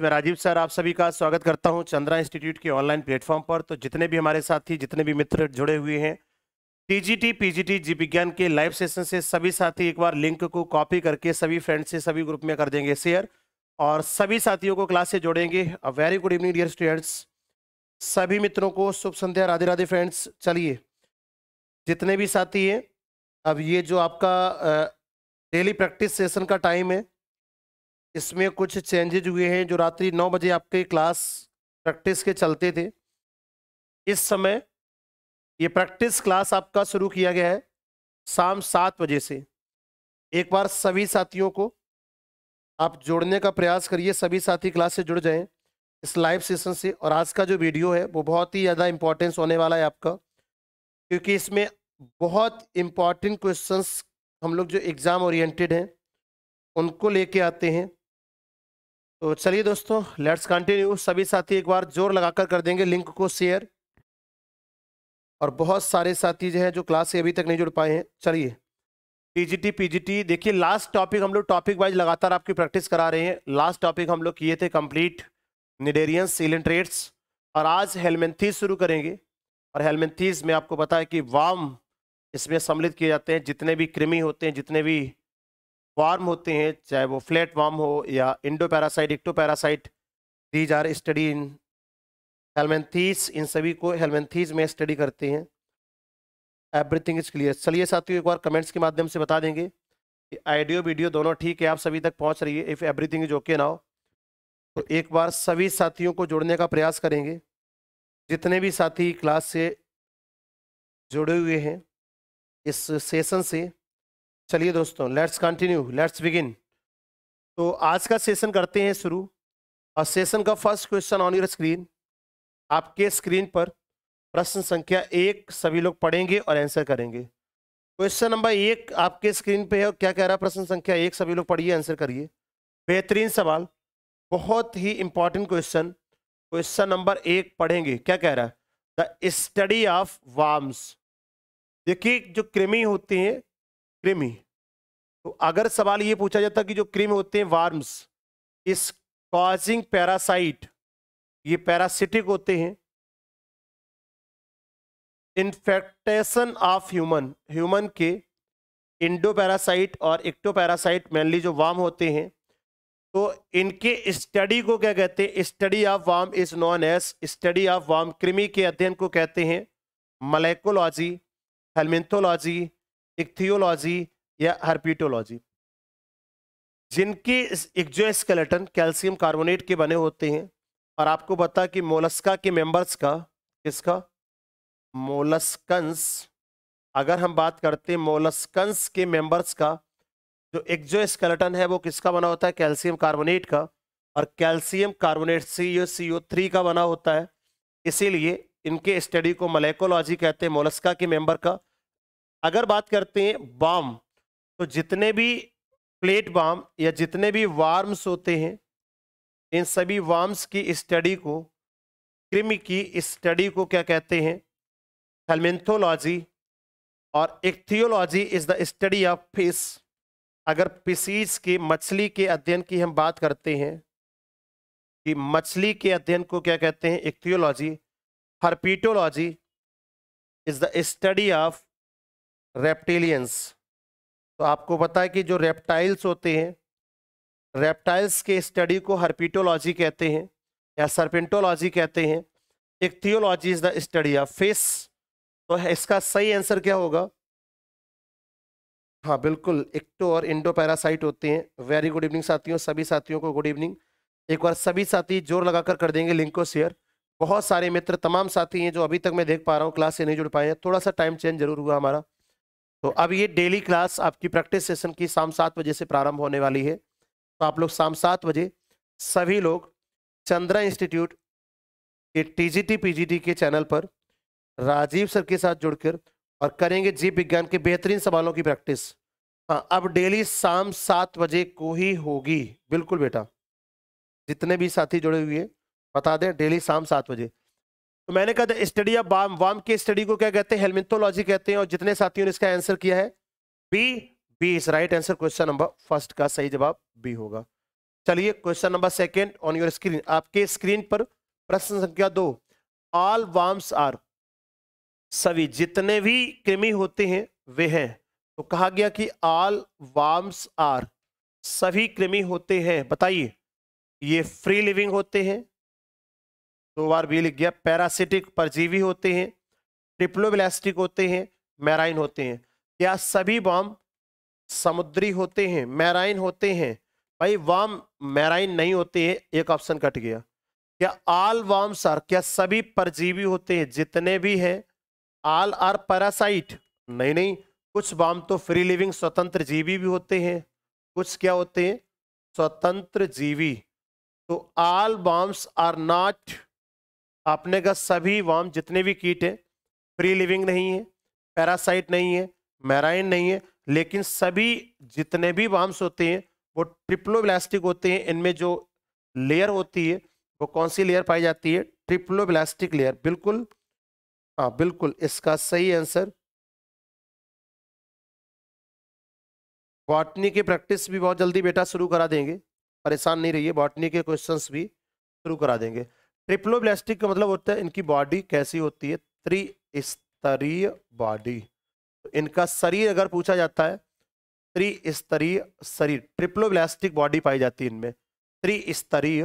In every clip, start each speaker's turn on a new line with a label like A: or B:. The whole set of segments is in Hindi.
A: मैं राजीव सर आप सभी का स्वागत करता हूं चंद्रा इंस्टीट्यूट के ऑनलाइन प्लेटफॉर्म पर तो जितने भी हमारे साथी जितने भी मित्र जुड़े हुए हैं टीजीटी पीजीटी जी विज्ञान के लाइव सेशन से सभी साथी एक बार लिंक को कॉपी करके सभी फ्रेंड से सभी ग्रुप में कर देंगे शेयर और सभी साथियों को क्लास से जोड़ेंगे a very good evening dear students सभी मित्रों को शुभ संध्या राधे राधे फ्रेंड्स चलिए जितने भी साथी हैं अब ये जो आपका डेली प्रैक्टिस सेशन का टाइम है इसमें कुछ चेंजेज हुए हैं जो रात्रि नौ बजे आपके क्लास प्रैक्टिस के चलते थे इस समय ये प्रैक्टिस क्लास आपका शुरू किया गया है शाम सात बजे से एक बार सभी साथियों को आप जोड़ने का प्रयास करिए सभी साथी क्लास से जुड़ जाएं इस लाइव सेशन से और आज का जो वीडियो है वो बहुत ही ज़्यादा इम्पोर्टेंस होने वाला है आपका क्योंकि इसमें बहुत इम्पॉर्टेंट क्वेश्चंस हम लोग जो एग्ज़ाम ओरिएंटेड हैं उनको लेके आते हैं तो चलिए दोस्तों लेट्स कंटिन्यू सभी साथी एक बार जोर लगाकर कर देंगे लिंक को शेयर और बहुत सारे साथी जो हैं जो क्लास से अभी तक नहीं जुड़ पाए हैं चलिए पीजीटी पीजीटी देखिए लास्ट टॉपिक हम लोग टॉपिक वाइज लगातार आपकी प्रैक्टिस करा रहे हैं लास्ट टॉपिक हम लोग किए थे कंप्लीट निडेरियंस सिलेंट्रेट्स और आज हेलमेंथीज शुरू करेंगे और हेलमेंथीज में आपको पता है कि वाम इसमें सम्मिलित किए जाते हैं जितने भी कृमि होते हैं जितने भी फॉर्म होते हैं चाहे वो फ्लैट वार्म हो या endo parasite ecto parasite these are study in helminths इन सभी को हेलमेंथीज में स्टडी करते हैं एवरीथिंग इज क्लियर चलिए साथियों एक बार कमेंट्स के माध्यम से बता देंगे कि आइडियो वीडियो दोनों ठीक है आप सभी तक पहुंच रही है if everything is okay now तो एक बार सभी साथियों को जोड़ने का प्रयास करेंगे जितने भी साथी क्लास से जुड़े हुए हैं इस सेशन से चलिए दोस्तों लेट्स कंटिन्यू लेट्स बिगिन तो आज का सेशन करते हैं शुरू और सेशन का first question on your screen आपके स्क्रीन पर प्रश्न संख्या एक सभी लोग पढ़ेंगे और आंसर करेंगे क्वेश्चन नंबर एक आपके स्क्रीन पे है और क्या कह रहा है प्रश्न संख्या एक सभी लोग पढ़िए आंसर करिए बेहतरीन सवाल बहुत ही इंपॉर्टेंट क्वेश्चन क्वेश्चन नंबर एक पढ़ेंगे क्या कह रहा है द स्टडी ऑफ वाम्स देखिए जो कृमि होते हैं कृमि तो अगर सवाल ये पूछा जाता कि जो क्रिम होते हैं वार्म्स इस कॉजिंग पैरासाइट ये पैरासिटिक होते हैं इन्फेक्टेशन ऑफ ह्यूमन ह्यूमन के इंडो पैरासाइट और इक्टो पैरासाइट मेनली जो वाम होते हैं तो इनके स्टडी को क्या कहते हैं study of worm is known as study of worm कृमि के अध्ययन को कहते हैं मलेकोलॉजी हेलमेंथोलॉजी इक्थियोलॉजी या जिनकी एग्जो एक्जोस्केलेटन कैल्शियम कार्बोनेट के बने होते हैं और आपको बता कि मोलस्का के मेंबर्स का किसका मोलस्कंस अगर हम बात करते हैं मोलस्कंस के मेंबर्स का तो जो एक्जोस्केलेटन है वो किसका बना होता है कैल्शियम कार्बोनेट का और calcium carbonate C C O three का बना होता है इसीलिए इनके स्टडी को मलेकोलॉजी कहते हैं मोलस्का के मेंबर का अगर बात करते हैं बॉम तो जितने भी प्लेट बाम या जितने भी वार्म्स होते हैं इन सभी वार्म्स की स्टडी को कृमि की स्टडी को क्या कहते हैं हेलमेंथोलॉजी और ichthyology is the study of fish अगर पिसीज़ के मछली के अध्ययन की हम बात करते हैं कि मछली के अध्ययन को क्या कहते हैं ichthyology herpetology is the study of reptilians तो आपको पता है कि जो रेप्टाइल्स होते हैं रेप्टाइल्स के स्टडी को हर्पिटोलॉजी कहते हैं या सर्पेंटोलॉजी कहते हैं ichthyology is the study of fish तो इसका सही आंसर क्या होगा हाँ बिल्कुल इक्टो तो और इंडो पैरासाइट होते हैं वेरी गुड इवनिंग साथियों सभी साथियों को गुड इवनिंग एक बार सभी साथी जोर लगाकर कर देंगे लिंक को शेयर बहुत सारे मित्र तमाम साथी हैं जो अभी तक मैं देख पा रहा हूँ क्लास से नहीं जुड़ पाए हैं थोड़ा सा टाइम चेंज जरूर हुआ हमारा तो अब ये डेली क्लास आपकी प्रैक्टिस सेशन की शाम सात बजे से प्रारंभ होने वाली है तो आप लोग शाम सात बजे सभी लोग चंद्रा इंस्टीट्यूट के टीजीटी पीजीटी के चैनल पर राजीव सर के साथ जुड़कर और करेंगे जीव विज्ञान के बेहतरीन सवालों की प्रैक्टिस हाँ अब डेली शाम सात बजे को ही होगी बिल्कुल बेटा जितने भी साथी जुड़े हुए हैं बता दें डेली शाम सात बजे तो मैंने कहा था स्टडी ऑफ वाम वाम की स्टडी को क्या कहते हैं हेलमिथोलॉजी कहते हैं और जितने साथियों ने इसका आंसर किया है B B is right answer question number first का सही जवाब बी होगा चलिए question number second on your screen आपके स्क्रीन पर प्रश्न संख्या दो ऑल वाम्स आर सभी जितने भी कृमि होते हैं वे हैं तो कहा गया कि ऑल वाम्स आर सभी कृमि होते हैं बताइए ये फ्री लिविंग होते हैं दो बार बी लिख गया पैरासिटिक परजीवी होते हैं ट्रिप्लोब्लास्टिक होते हैं मैराइन होते हैं क्या सभी बॉम्ब समुद्री होते हैं मैराइन होते हैं भाई वाम मैराइन नहीं होते हैं एक ऑप्शन कट गया क्या आल वाम सर क्या सभी परजीवी होते हैं जितने भी हैं आल आर पैरासाइट नहीं नहीं कुछ वाम तो फ्री लिविंग स्वतंत्र जीवी भी होते हैं कुछ क्या होते हैं स्वतंत्र जीवी तो आल बॉम्ब्स आर नॉट आपने का सभी वाम जितने भी कीट हैं फ्री लिविंग नहीं है पैरासाइट नहीं है मैराइन नहीं है लेकिन सभी जितने भी वाम्स होते हैं वो ट्रिप्लोब्लास्टिक होते हैं इनमें जो लेयर होती है वो कौन सी लेयर पाई जाती है ट्रिप्लोब्लास्टिक लेयर बिल्कुल हाँ बिल्कुल इसका सही आंसर बॉटनी की प्रैक्टिस भी बहुत जल्दी बेटा शुरू करा देंगे परेशान नहीं रहिए बॉटनी के क्वेश्चंस भी शुरू करा देंगे ट्रिप्लोब्लास्टिक का मतलब होता है इनकी बॉडी कैसी होती है त्रिस्तरीय बॉडी तो इनका शरीर अगर पूछा जाता है त्रिस्तरीय शरीर ट्रिप्लोब्लास्टिक बॉडी पाई जाती है इनमें त्रिस्तरीय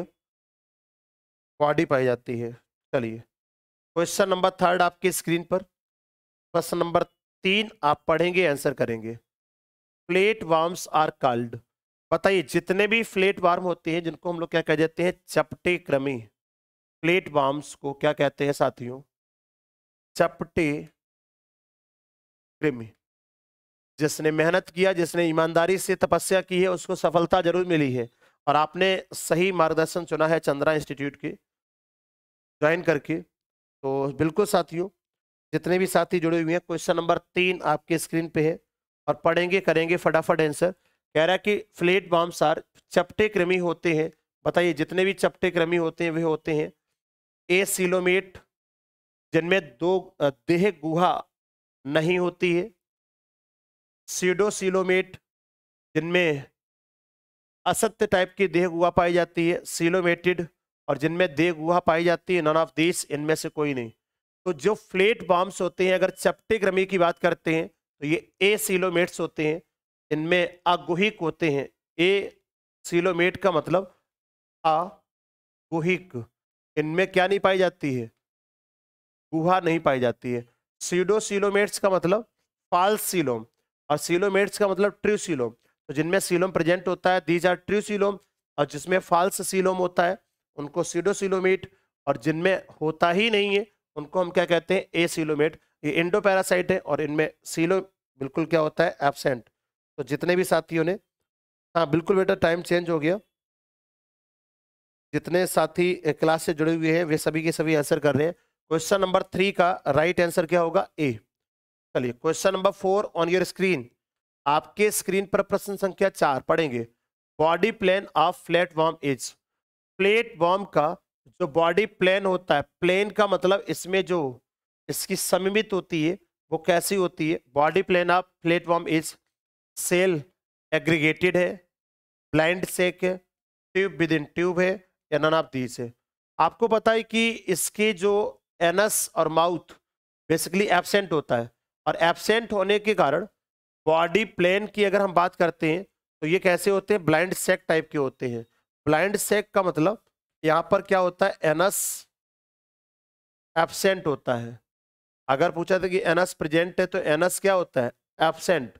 A: बॉडी पाई जाती है चलिए क्वेश्चन नंबर थर्ड आपकी स्क्रीन पर क्वेश्चन नंबर तीन आप पढ़ेंगे आंसर करेंगे फ्लेट वार्म्स आर कल्ड बताइए जितने भी फ्लेट वार्म होते हैं जिनको हम लोग क्या कह देते हैं चपटे क्रमी प्लेट बॉम्ब्स को क्या कहते हैं साथियों चपटे कृमि जिसने मेहनत किया जिसने ईमानदारी से तपस्या की है उसको सफलता जरूर मिली है और आपने सही मार्गदर्शन चुना है चंद्रा इंस्टीट्यूट के ज्वाइन करके तो बिल्कुल साथियों जितने भी साथी जुड़े हुए हैं क्वेश्चन नंबर तीन आपके स्क्रीन पे है और पढ़ेंगे करेंगे फटाफट आंसर कह रहा है कि फ्लेट बॉम्ब सार चपटे कृमि होते हैं बताइए जितने भी चपटे कृमि होते हैं वे होते हैं ए सिलोमेट जिनमें दो देह गुहा नहीं होती है सीडोसिलोमेट जिनमें असत्य टाइप की देह गुहा पाई जाती है सिलोमेटेड और जिनमें देह गुहा पाई जाती है नॉन ऑफ दिस इनमें से कोई नहीं तो जो फ्लेट बॉम्ब्स होते हैं अगर चपटे क्रमी की बात करते हैं तो ये ए सिलोमेट्स होते हैं इनमें अगुहिक होते हैं ए सिलोमेट का मतलब अगुहिक इनमें क्या नहीं पाई जाती है गुहा नहीं पाई जाती है सीडो सीलोमेट्स का मतलब फाल्स सीलोम और सीलोमेट्स का मतलब ट्रू सीलोम तो जिनमें सीलोम प्रेजेंट होता है दीज आर ट्रू सीलोम और जिसमें फाल्स सीलोम होता है उनको सीडो सीलोमेट और जिनमें होता ही नहीं है उनको हम क्या कहते हैं ए सीलोमेट ये इंडो पैरासाइट है और इनमें सीलो बिल्कुल क्या होता है एबसेंट तो जितने भी साथियों ने हाँ बिल्कुल बेटा टाइम चेंज हो गया जितने साथी क्लास से जुड़े हुए हैं वे सभी के सभी आंसर कर रहे हैं क्वेश्चन नंबर थ्री का राइट आंसर क्या होगा ए चलिए question number four on your screen आपके स्क्रीन पर प्रश्न संख्या चार पढ़ेंगे body plan of flat worm is plate worm का जो बॉडी प्लेन होता है प्लेन का मतलब इसमें जो इसकी समिमित होती है वो कैसी होती है body plan of flat worm is cell aggregated है ब्लाइंड सेक है ट्यूब विद इन ट्यूब है दीज से आपको पता है कि इसके जो एनस और माउथ बेसिकली एबसेंट होता है और एबसेंट होने के कारण बॉडी प्लेन की अगर हम बात करते हैं तो ये कैसे होते हैं ब्लाइंड सेक टाइप के होते हैं ब्लाइंड सेक का मतलब यहाँ पर क्या होता है एनस एबसेंट होता है अगर पूछा था कि एनस प्रेजेंट है तो एनस क्या होता है एबसेंट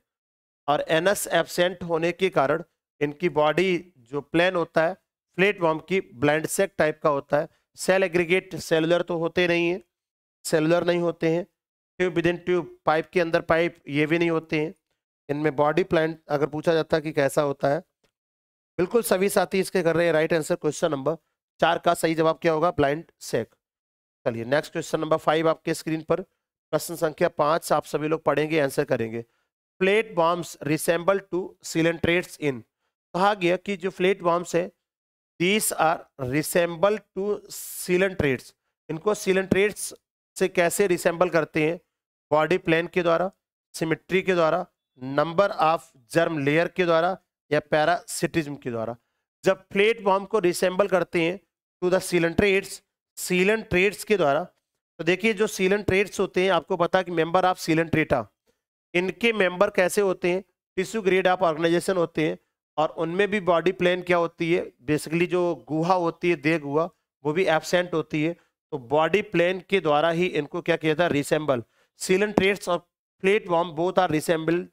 A: और एनस एबसेंट होने के कारण इनकी बॉडी जो प्लेन होता है प्लेटफॉर्म की ब्लैंड सेक टाइप का होता है सेल एग्रीगेट सेलुलर तो होते नहीं हैं सेलुलर नहीं होते हैं tube within tube pipe के अंदर पाइप ये भी नहीं होते हैं इनमें बॉडी प्लांट अगर पूछा जाता है कि कैसा होता है बिल्कुल सभी साथी इसके कर रहे हैं राइट आंसर क्वेश्चन नंबर चार का सही जवाब क्या होगा ब्लाइंड सेक चलिए नेक्स्ट क्वेश्चन नंबर फाइव आपके स्क्रीन पर प्रश्न संख्या पाँच आप सभी लोग पढ़ेंगे आंसर करेंगे flat worms resemble to coelenterates इन कहा गया कि जो फ्लेट बॉम्ब्स है these are resemble to coelenterates इनको सीलन ट्रेड्स से कैसे रिसेंबल करते हैं बॉडी प्लान के द्वारा सिमेट्री के द्वारा नंबर ऑफ जर्म लेयर के द्वारा या पैरासिटिज्म के द्वारा जब प्लेट बॉम्ब को रिसेंबल करते हैं to the coelenterates coelenterates के द्वारा तो देखिए जो सीलन ट्रेड्स होते हैं आपको पता कि मेंबर ऑफ सीलन ट्रेटा इनके मेंबर कैसे होते हैं टिश्यू ग्रेड ऑफ ऑर्गेनाइजेशन होते हैं और उनमें भी बॉडी प्लेन क्या होती है बेसिकली जो गुहा होती है देह गुहा वो भी एबसेंट होती है तो बॉडी प्लेन के द्वारा ही इनको क्या किया था रिसेंबल सीलन ट्रेट्स और plate worm both are resembled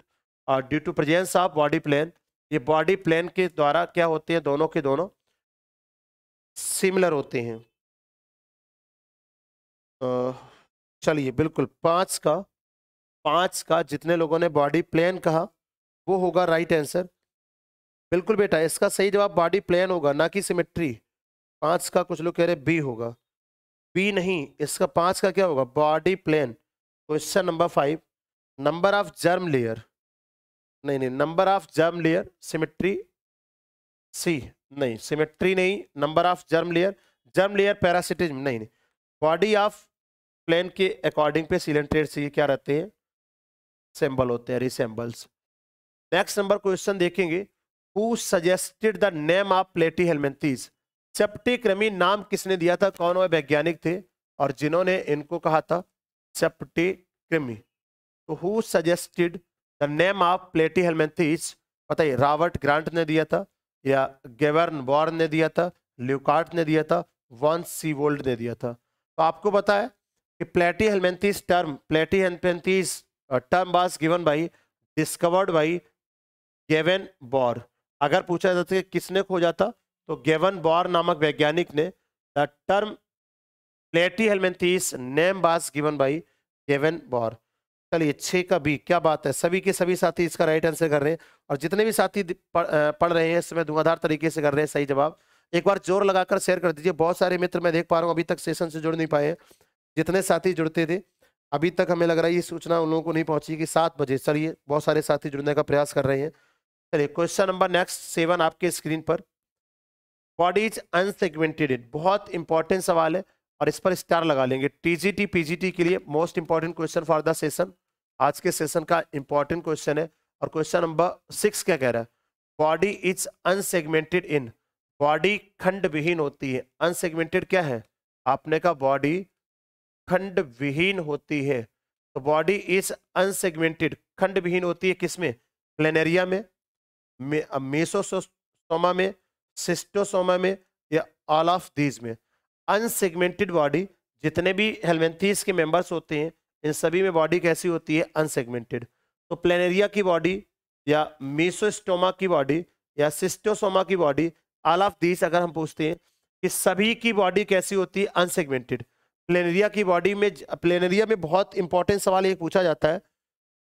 A: due to presence of body plan ये बॉडी प्लेन के द्वारा क्या होते हैं दोनों के दोनों सिमिलर होते हैं चलिए बिल्कुल पाँच का पाँच का जितने लोगों ने बॉडी प्लेन कहा वो होगा राइट आंसर बिल्कुल बेटा इसका सही जवाब बॉडी प्लेन होगा ना कि सिमेट्री पांच का कुछ लोग कह रहे बी होगा बी नहीं इसका पांच का क्या होगा body plan question number five number of germ layer नहीं नहीं number of germ layer symmetry C नहीं सिमेट्री नहीं number of germ layer germ layer parasites नहीं नहीं बॉडी ऑफ प्लेन के अकॉर्डिंग पे सिलेंट्रेट से क्या रहते हैं सिंबल होते हैं रिसैम्बल्स नेक्स्ट नंबर क्वेश्चन देखेंगे who suggested the name of Platy helminthes सेप्टिक्रमी नाम किसने दिया था कौन वह वैज्ञानिक थे और जिन्होंने इनको कहा था सेप्टिक्रमी तो who suggested the name of platy helminthes ही रॉबर्ट ग्रांट ने दिया था या गेवर्न बॉर्न ने दिया था ल्यूकार्ट ने दिया था सी वोल्ड ने दिया था तो आपको बताया कि platy helminthes term platy helminthes term was given by discovered by Gegenbaur अगर पूछा जाता कि किसने खोजा था तो गेवन बॉर नामक वैज्ञानिक ने the term platy helminthes name was given by Gegenbaur चलिए छः का बी क्या बात है सभी के सभी साथी इसका राइट आंसर कर रहे हैं और जितने भी साथी पढ़ रहे हैं इस समय धुआंधार तरीके से कर रहे हैं सही जवाब एक बार जोर लगाकर शेयर कर दीजिए बहुत सारे मित्र मैं देख पा रहा हूँ अभी तक सेशन से जुड़ नहीं पाए हैं जितने साथी जुड़ते थे अभी तक हमें लग रहा है ये सूचना उन लोगों को नहीं पहुंची कि सात बजे चलिए बहुत सारे साथी जुड़ने का प्रयास कर रहे हैं चलिए क्वेश्चन नंबर नेक्स्ट सेवन आपके स्क्रीन पर बॉडी इज अनसेगमेंटेड बहुत इंपॉर्टेंट सवाल है और इस पर स्टार लगा लेंगे टीजीटी पीजीटी के लिए most important question for the session आज के सेशन का इंपॉर्टेंट क्वेश्चन है और क्वेश्चन नंबर सिक्स क्या कह रहा है बॉडी इज अनसेगमेंटेड इन बॉडी खंड विहीन होती है अनसेगमेंटेड क्या है आपने कहा बॉडी खंड विहीन होती है तो बॉडी इज अनसेगमेंटेड खंड विहीन होती है किसमें प्लेनेरिया में मे, मेसोसोमा में सिस्टोसोमा में या ऑल ऑफ दीज में अनसेगमेंटेड बॉडी जितने भी हेलमेंथीज के मेंबर्स होते हैं इन सभी में बॉडी कैसी होती है अनसेगमेंटेड तो प्लेनेरिया की बॉडी या मेसोस्टोमा की बॉडी या सिस्टोसोमा की बॉडी ऑल ऑफ दीज अगर हम पूछते हैं कि सभी की बॉडी कैसी होती है अनसेगमेंटेड प्लेनेरिया की बॉडी में प्लेनेरिया में बहुत इंपॉर्टेंट सवाल ये पूछा जाता है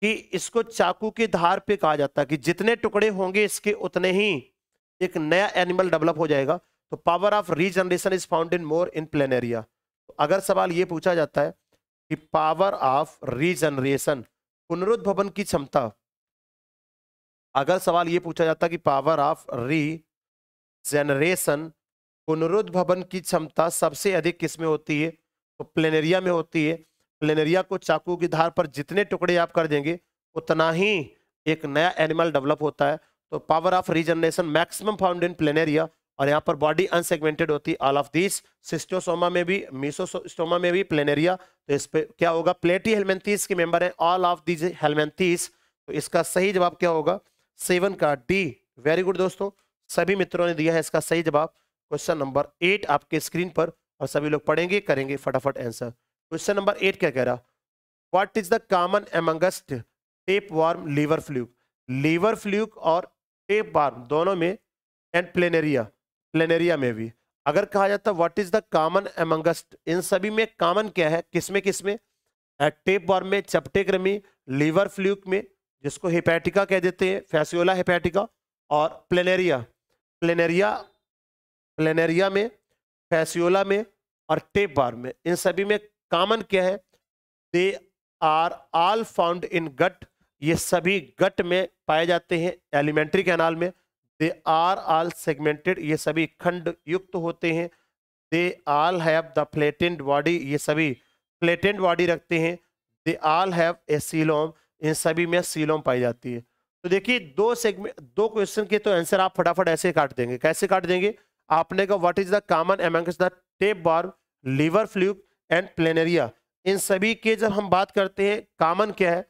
A: कि इसको चाकू की धार पे कहा जाता है कि जितने टुकड़े होंगे इसके उतने ही एक नया एनिमल डेवलप हो जाएगा तो power of regeneration is found in more in planaria अगर सवाल ये पूछा जाता है कि पावर ऑफ रीजनरेशन पुनरुद्भवन की क्षमता अगर सवाल ये पूछा जाता कि पावर ऑफ री जनरेशन पुनरुद्भवन की क्षमता सबसे अधिक किस में होती है तो प्लेनेरिया में होती है प्लेनेरिया को चाकू की धार पर जितने टुकड़े आप कर देंगे उतना ही एक नया एनिमल डेवलप होता है तो power of regeneration maximum found in planaria और यहाँ पर बॉडी अनसेगमेंटेड होती है ऑल ऑफ दिस सिस्टोसोमा में भी मीसोस्टोमा में भी प्लेनेरिया तो इस पर क्या होगा प्लेटी हेलमेंथीस के मेंबर हैं ऑल ऑफ दीज हेलमेंथीस तो इसका सही जवाब क्या होगा सेवन का डी वेरी गुड दोस्तों सभी मित्रों ने दिया है इसका सही जवाब क्वेश्चन नंबर एट आपके स्क्रीन पर और सभी लोग पढ़ेंगे करेंगे फटाफट आंसर क्वेश्चन नंबर एट क्या कह रहा what is the common amongst tape worm liver fluke liver fluke और टेप वार्म दोनों में एंड प्लेनेरिया प्लेनेरिया में भी अगर कहा जाता what is the common amongst इन सभी में कॉमन क्या है किसमें किसमें टेप वार्म में चपटे क्रमी लीवर फ्लूक में जिसको हिपैटिका कह देते हैं फैसियोला हिपैटिका और प्लेनेरिया प्लेनेरिया प्लेनेरिया में फैसियोला में और टेप बार में इन सभी में कॉमन क्या है they are all found in gut ये सभी गट में पाए जाते हैं एलिमेंट्री कैनाल में दे आर ऑल सेगमेंटेड ये सभी खंड युक्त होते हैं they all have the flattened body ये सभी फ्लेटेंड बॉडी रखते हैं they all have a coelom इन सभी में सीलोम पाई जाती है तो देखिए दो सेगमेंट दो क्वेश्चन के तो आंसर आप फटाफट ऐसे काट देंगे कैसे काट देंगे आपने कहा what is the common amongst the tape बार लीवर फ्लूक एंड प्लेनेरिया इन सभी के जब हम बात करते हैं कामन क्या है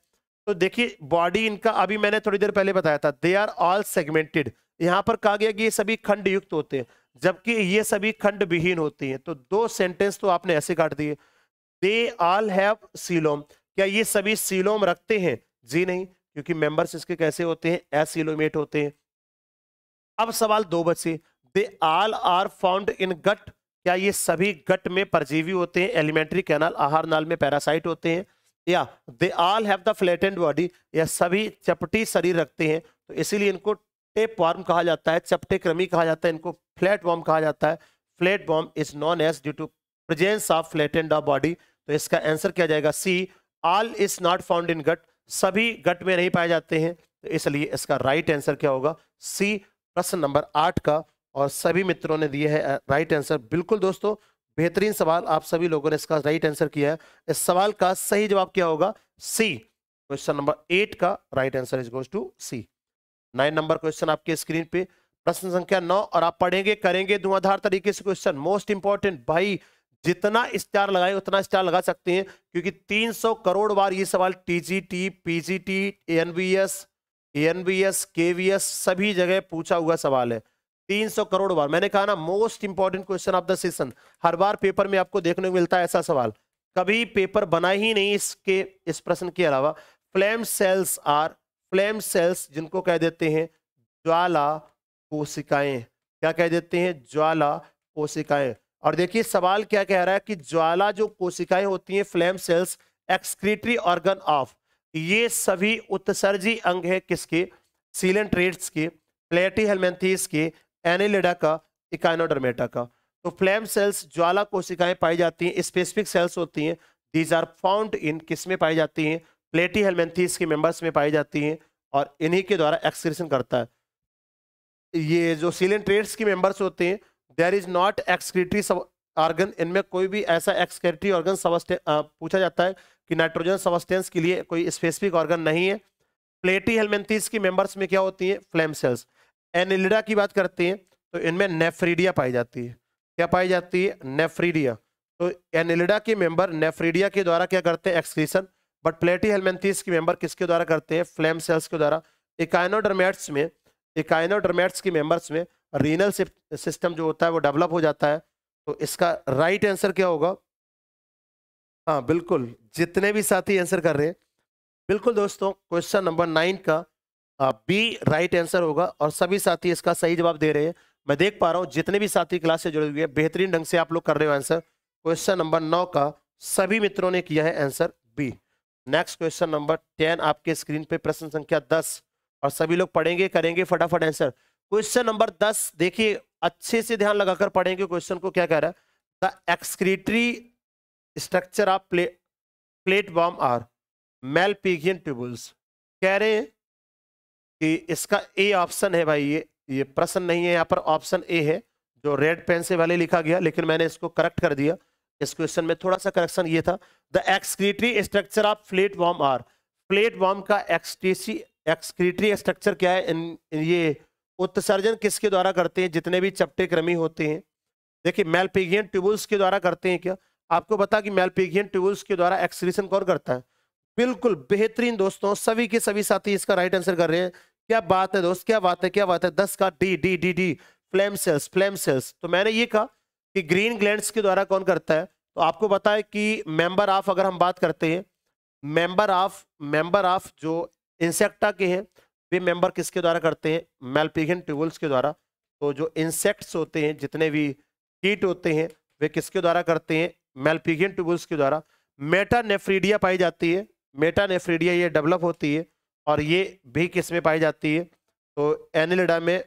A: तो देखिए बॉडी इनका अभी मैंने थोड़ी देर पहले बताया था दे आर ऑल सेगमेंटेड यहाँ पर कहा गया कि ये सभी खंड युक्त होते हैं जबकि ये सभी खंड विहीन होती हैं तो दो सेंटेंस तो आपने ऐसे काट दिए दे ऑल हैव सीलोम क्या ये सभी सीलोम रखते हैं जी नहीं क्योंकि मेंबर्स इसके कैसे होते हैं एसिलोमेट होते हैं अब सवाल दो बचे दे आल आर फाउंड इन गट क्या ये सभी गट में परजीवी होते हैं एलिमेंट्री कैनाल आहार नाल में पैरासाइट होते हैं या they all have the flattened body या सभी चपटी शरीर रखते हैं तो इसीलिए इनको टेप वार्म कहा जाता है चपटे क्रमी कहा जाता है इनको फ्लैट वॉर्म कहा जाता है flat worm is known as due to presence of flattened body तो इसका आंसर क्या जाएगा C all is not found in gut सभी गट में नहीं पाए जाते हैं तो इसलिए इसका राइट आंसर क्या होगा सी प्रश्न नंबर आठ का और सभी मित्रों ने दिए है राइट आंसर बिल्कुल दोस्तों बेहतरीन सवाल आप सभी लोगों ने इसका राइट आंसर किया है इस सवाल का सही जवाब क्या होगा सी क्वेश्चन नंबर एट का right answer is goes to C nine number question आपके स्क्रीन पे प्रश्न संख्या नौ और आप पढ़ेंगे करेंगे धुआंधार तरीके से क्वेश्चन मोस्ट इंपॉर्टेंट भाई जितना स्टार लगाए उतना स्टार लगा सकते हैं क्योंकि 300 करोड़ बार ये सवाल TGT PGT NBS NBS KVS सभी जगह पूछा हुआ सवाल है 300 करोड़ बार मैंने कहा ना most important question of the session हर बार पेपर में आपको देखने को मिलता है ऐसा सवाल कभी पेपर बना ही नहीं इसके इस प्रश्न के अलावा flame cells are flame cells जिनको कह देते हैं ज्वाला कोशिकाएं क्या कह देते हैं ज्वाला कोशिकाएं और देखिए सवाल क्या कह रहा है कि ज्वाला जो कोशिकाएं होती हैं flame cells excretory organ of ये सभी उत्सर्जी अंग है किसके सीलेंट रेट्स के प्लेटी हेलमेंथीस के एनिलेडा का इकाइनोडर्मेटा का तो फ्लेम सेल्स ज्वाला कोशिकाएं पाई जाती हैं स्पेसिफिक सेल्स होती हैं दीज आर फाउंड इन किस में पाई जाती हैं प्लेटी हेलमेंथीस के मेंबर्स में पाई जाती हैं और इन्हीं के द्वारा एक्सक्रीशन करता है ये जो सिलेंट्रेट्स के मेंबर्स होते हैं there is not excretory organ इनमें कोई भी ऐसा एक्सक्रीटरी ऑर्गन पूछा जाता है कि नाइट्रोजन सबस्टेंस के लिए कोई स्पेसिफिक ऑर्गन नहीं है प्लेटी हेलमेंथीस की मेंबर्स में क्या होती हैं फ्लेम सेल्स एनिलिडा की बात करते हैं तो इनमें नेफ्रीडिया पाई जाती है क्या पाई जाती है नेफ्रीडिया तो एनिलिडा के मेंबर नेफ्रीडिया के द्वारा क्या करते हैं एक्सक्रीशन बट प्लेटी हेलमेंथीस के मेंबर किसके द्वारा करते हैं फ्लेम सेल्स के द्वारा इकाइनोडर्मेट्स में इकाइनोडर्मेट्स के मेंबर्स में रीनल सिस्टम जो होता है वो डेवलप हो जाता है तो इसका राइट आंसर क्या होगा हाँ बिल्कुल जितने भी साथी आंसर कर रहे हैं बिल्कुल दोस्तों क्वेश्चन नंबर नाइन का बी राइट आंसर होगा और सभी साथी इसका सही जवाब दे रहे हैं मैं देख पा रहा हूँ जितने भी साथी क्लास से जुड़े हुए हैं बेहतरीन ढंग से आप लोग कर रहे हो आंसर क्वेश्चन नंबर नौ का सभी मित्रों ने किया है answer B next question number ten आपके स्क्रीन पे प्रश्न संख्या दस और सभी लोग पढ़ेंगे करेंगे फटाफट आंसर क्वेश्चन नंबर दस देखिए अच्छे से ध्यान लगाकर पढ़ेंगे क्वेश्चन को क्या कह रहा है the excretory structure of play platform are Malpighian tubules कह रहे हैं कि इसका ए ऑप्शन है भाई ये ये प्रश्न नहीं है यहाँ पर ऑप्शन ए है जो रेड पेन से वाले लिखा गया लेकिन मैंने इसको करेक्ट कर दिया इस क्वेश्चन में थोड़ा सा करेक्शन ये था the excretory structure of flat worm are flat worm का एक्सटीसी एक्सक्रीटरी स्ट्रक्चर क्या है इन, इन ये उत्सर्जन किसके द्वारा करते हैं जितने भी चपटे क्रमी होते हैं देखिए मेलपेगियन ट्यूबुल्स के द्वारा करते हैं क्या आपको बता कि मेलपेगियन ट्यूबुल्स के द्वारा एक्सक्रीशन कौन करता है बिल्कुल बेहतरीन दोस्तों सभी के सभी साथी इसका राइट आंसर कर रहे हैं क्या बात है दोस्त क्या बात है क्या बात है दस का D D D D flame cells flame cells तो मैंने ये कहा कि ग्रीन ग्लैंड्स के द्वारा कौन करता है तो आपको पता है कि मेंबर ऑफ अगर हम बात करते हैं मेंबर ऑफ मेंबर ऑफ जो इंसेक्टा के हैं वे मेंबर किसके द्वारा करते हैं मेलपिगन ट्यूबल्स के द्वारा तो जो इंसेक्ट्स होते हैं जितने भी कीट होते हैं वे किसके द्वारा करते हैं मेलपिगन ट्यूबल्स के द्वारा मेटानेफ्रीडिया पाई जाती है मेटानेफ्रीडिया ये डेवलप होती है और ये भी किस में पाई जाती है तो एनिलिडा में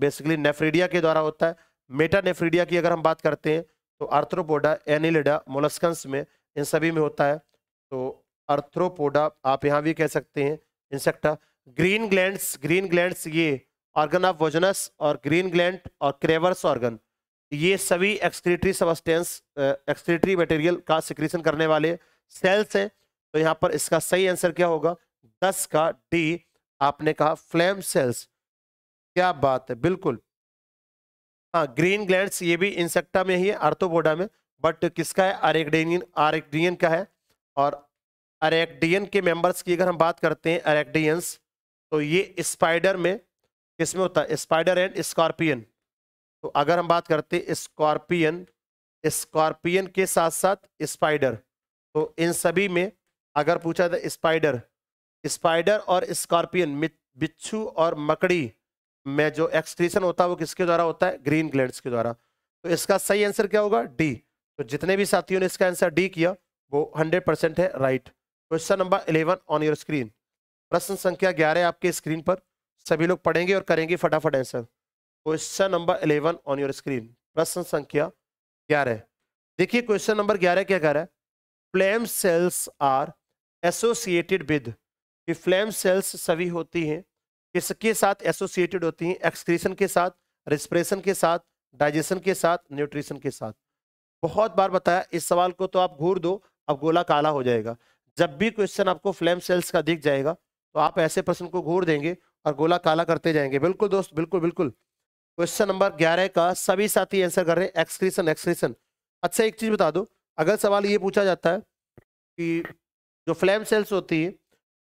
A: बेसिकली नेफ्रीडिया के द्वारा होता है मेटा नेफ्रीडिया की अगर हम बात करते हैं तो आर्थ्रोपोडा एनिलिडा मोलस्कंस में इन सभी में होता है तो अर्थ्रोपोडा आप यहाँ भी कह सकते हैं insecta green glands green glands ये ऑर्गन ऑफ वोजनस और ग्रीन ग्लैंड और क्रेवर्स ऑर्गन ये सभी एक्सक्रीटरी सबस्टेंस एक्सक्रीटरी मटेरियल का सिक्रीशन करने वाले सेल्स हैं तो यहाँ पर इसका सही आंसर क्या होगा दस का डी आपने कहा फ्लेम सेल्स क्या बात है बिल्कुल हाँ ग्रीन ग्लैंड्स ये भी इंसेक्टा में ही है आर्थोबोडा में बट किसका है अरेक्डेनियन आरेक्डियन का है और अरेक्डियन के मेंबर्स की अगर हम बात करते हैं अरेक्डियंस तो ये स्पाइडर में किसमें होता है स्पाइडर एंड स्कॉर्पियन तो अगर हम बात करते हैं स्कॉर्पियन स्कॉर्पियन के साथ साथ स्पाइडर तो इन सभी में अगर पूछा जाए स्पाइडर स्पाइडर और स्कॉर्पियन बिच्छू और मकड़ी में जो एक्सक्रीशन होता है वो किसके द्वारा होता है ग्रीन ग्लैंड के द्वारा तो इसका सही आंसर क्या होगा डी तो जितने भी साथियों ने इसका आंसर डी किया वो हंड्रेड परसेंट है right question number eleven on your screen प्रश्न संख्या ग्यारह आपके स्क्रीन पर सभी लोग पढ़ेंगे और करेंगे फटाफट answer question number eleven on your screen प्रश्न संख्या ग्यारह देखिए क्वेश्चन नंबर ग्यारह क्या कह रहा है flame cells are associated with कि फ्लेम सेल्स सभी होती हैं किसके साथ एसोसिएटेड होती हैं एक्सक्रीशन के साथ रिस्प्रेशन के साथ डाइजेशन के साथ न्यूट्रिशन के साथ बहुत बार बताया इस सवाल को तो आप घूर दो अब गोला काला हो जाएगा जब भी क्वेश्चन आपको फ्लेम सेल्स का दिख जाएगा तो आप ऐसे प्रश्न को घूर देंगे और गोला काला करते जाएंगे बिल्कुल दोस्त बिल्कुल बिल्कुल क्वेश्चन नंबर ग्यारह का सभी साथी आंसर कर रहे हैं एक्सक्रीशन एक्सक्रीशन अच्छा एक चीज़ बता दो अगर सवाल ये पूछा जाता है कि जो फ्लेम सेल्स होती है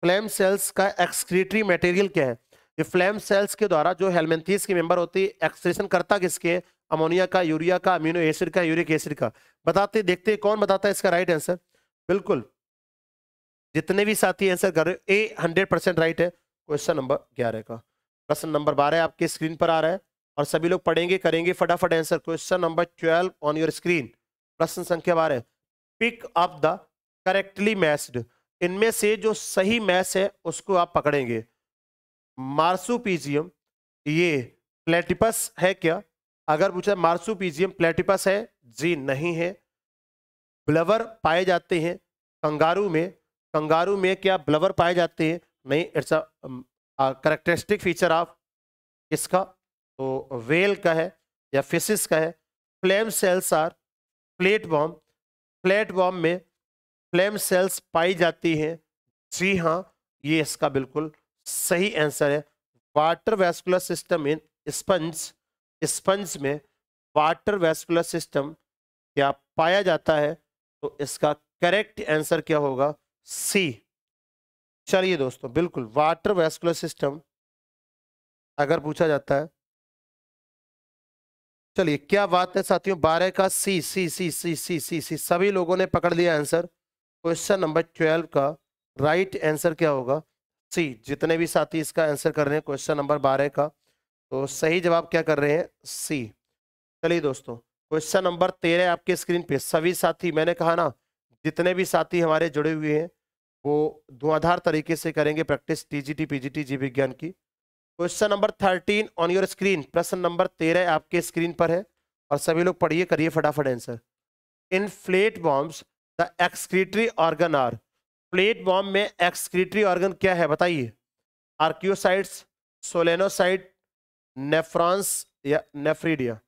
A: फ्लैम सेल्स का एक्सक्रीटरी मटेरियल क्या है ये फ्लैम सेल्स के द्वारा जो हेलमेंथीस की मेंबर होती है एक्सक्रेशन करता किसके अमोनिया का यूरिया का अमीनो एसिड का यूरिक एसिड का बताते देखते कौन बताता है इसका राइट आंसर बिल्कुल जितने भी साथी आंसर कर रहे ए हंड्रेड परसेंट राइट है क्वेश्चन नंबर ग्यारह का प्रश्न नंबर बारह आपके स्क्रीन पर आ रहा है और सभी लोग पढ़ेंगे करेंगे फटाफट answer question number twelve on your screen प्रश्न संख्या बारह pick up the correctly matched इनमें से जो सही मैच है उसको आप पकड़ेंगे मार्सुपीजियम ये प्लेटिपस है क्या अगर पूछा मार्सुपीजियम प्लेटिपस है जी नहीं है ब्लवर पाए जाते हैं कंगारू में कंगारू में क्या ब्लवर पाए जाते हैं नहीं it's a characteristic feature of इसका तो वेल का है या फिशिस का है flame cells are plate plateworm plate में फ्लेम सेल्स पाई जाती हैं जी हाँ ये इसका बिल्कुल सही आंसर है water vascular system in sponge sponge में वाटर वेस्कुलर सिस्टम क्या पाया जाता है तो इसका करेक्ट आंसर क्या होगा सी चलिए दोस्तों बिल्कुल वाटर वेस्कुलर सिस्टम अगर पूछा जाता है चलिए क्या बात है साथियों बारह का सी सी सी सी सी सी सी सभी लोगों ने पकड़ लिया आंसर क्वेश्चन नंबर ट्वेल्व का राइट आंसर क्या होगा सी जितने भी साथी इसका आंसर कर रहे हैं क्वेश्चन नंबर बारह का तो सही जवाब क्या कर रहे हैं सी चलिए दोस्तों क्वेश्चन नंबर तेरह आपके स्क्रीन पे सभी साथी मैंने कहा ना जितने भी साथी हमारे जुड़े हुए हैं वो धुआंधार तरीके से करेंगे प्रैक्टिस टीजीटी पीजीटी जीव विज्ञान की question number thirteen on your screen प्रश्न नंबर तेरह आपके स्क्रीन पर है और सभी लोग पढ़िए करिए फटाफट answer in flat worms the excretory organ are flat worm में एक्सक्रीटरी ऑर्गन क्या है बताइए आर्क्योसाइट्स सोलेनोसाइट नेफ्रांस या नेफ्रीडिया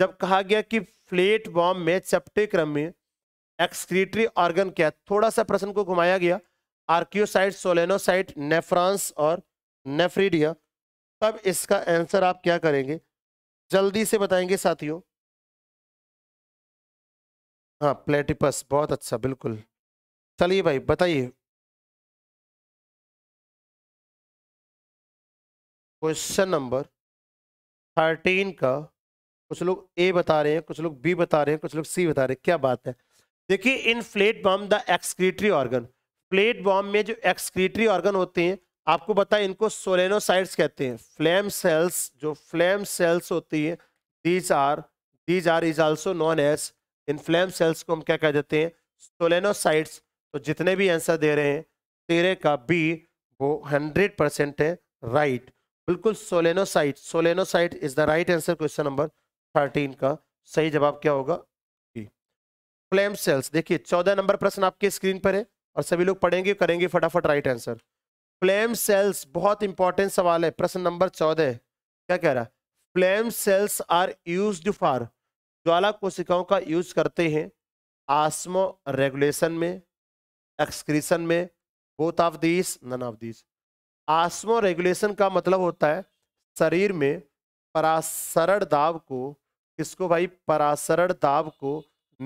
A: जब कहा गया कि फ्लेट बॉम्ब में चपटे क्रम में एक्सक्रीटरी ऑर्गन क्या थोड़ा सा प्रश्न को घुमाया गया आर्क्योसाइट सोलेनोसाइट नेफ्रांस और नेफ्रीडिया तब इसका आंसर आप क्या करेंगे जल्दी से बताएंगे साथियों हाँ प्लेटिपस बहुत अच्छा बिल्कुल चलिए भाई बताइए क्वेश्चन नंबर थर्टीन का कुछ लोग ए बता रहे हैं कुछ लोग बी बता रहे हैं कुछ लोग सी बता रहे हैं क्या बात है देखिए in flat worm the excretory organ flat worm में जो एक्सक्रीटरी ऑर्गन होते हैं आपको पता है इनको सोलेनोसाइड्स कहते हैं फ्लेम सेल्स जो फ्लेम सेल्स होती है these are these are is also known as इन फ्लैम सेल्स को हम क्या कह देते हैं सोलेनोसाइट्स तो जितने भी आंसर दे रहे हैं तेरे का बी वो हंड्रेड परसेंट है राइट बिल्कुल solenocyte solenocyte is the right answer question number thirteen का सही जवाब क्या होगा फ्लेम सेल्स देखिए चौदह नंबर प्रश्न आपके स्क्रीन पर है और सभी लोग पढ़ेंगे करेंगे फटाफट राइट आंसर फ्लेम सेल्स बहुत इंपॉर्टेंट सवाल है प्रश्न नंबर चौदह क्या कह रहा है flame cells are use for ज्वाला कोशिकाओं का यूज करते हैं आसमो रेगुलेशन में एक्सक्रीशन में both of this none of this osmoregulation का मतलब होता है शरीर में परासरण दाब को किसको भाई परासरण दाब को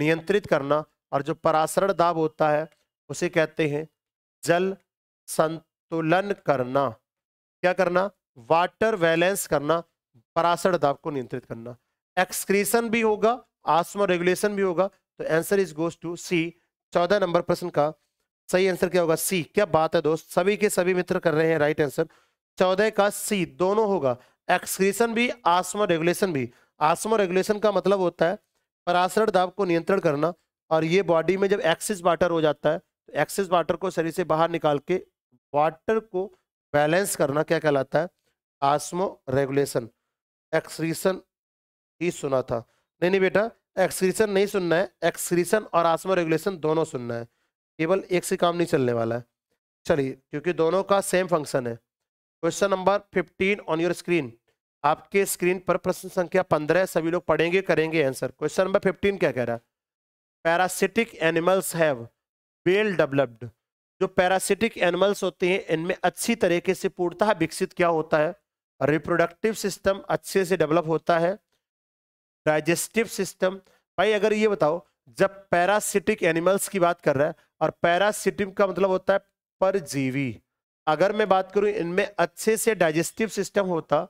A: नियंत्रित करना और जो परासरण दाब होता है उसे कहते हैं जल संतुलन करना क्या करना वाटर बैलेंस करना परासर दाब को नियंत्रित करना एक्सक्रीशन भी होगा आसमो रेगुलेशन भी होगा तो answer is goes to C चौदह नंबर प्रश्न का सही आंसर क्या होगा सी क्या बात है दोस्त सभी के सभी मित्र कर रहे हैं राइट आंसर चौदह का सी दोनों होगा एक्सक्रीशन भी आसमो रेगुलेशन भी आसमो रेगुलेशन का मतलब होता है परासरण दाब को नियंत्रण करना और ये बॉडी में जब एक्सिस वाटर हो जाता है तो एक्सिस वाटर को शरीर से बाहर निकाल के वाटर को बैलेंस करना क्या कहलाता है आसमो रेगुलेशन एक्सक्रीशन ही सुना था नहीं नहीं बेटा एक्सक्रीशन नहीं सुनना है एक्सक्रीशन और आसमो रेगुलेशन दोनों सुनना है केवल एक से काम नहीं चलने वाला है चलिए क्योंकि दोनों का सेम फंक्शन है question number fifteen on your screen आपके स्क्रीन पर प्रश्न संख्या पंद्रह सभी लोग पढ़ेंगे करेंगे आंसर क्वेश्चन नंबर फिफ्टीन क्या कह रहा है parasitic animals have well developed जो पैरासिटिक एनिमल्स होते हैं इनमें अच्छी तरीके से पूर्णतः विकसित क्या होता है रिप्रोडक्टिव सिस्टम अच्छे से डेवलप होता है डाइजेस्टिव सिस्टम भाई अगर ये बताओ जब पैरासिटिक एनिमल्स की बात कर रहा है और पैरासिटिक का मतलब होता है परजीवी अगर मैं बात करूं इनमें अच्छे से डाइजेस्टिव सिस्टम होता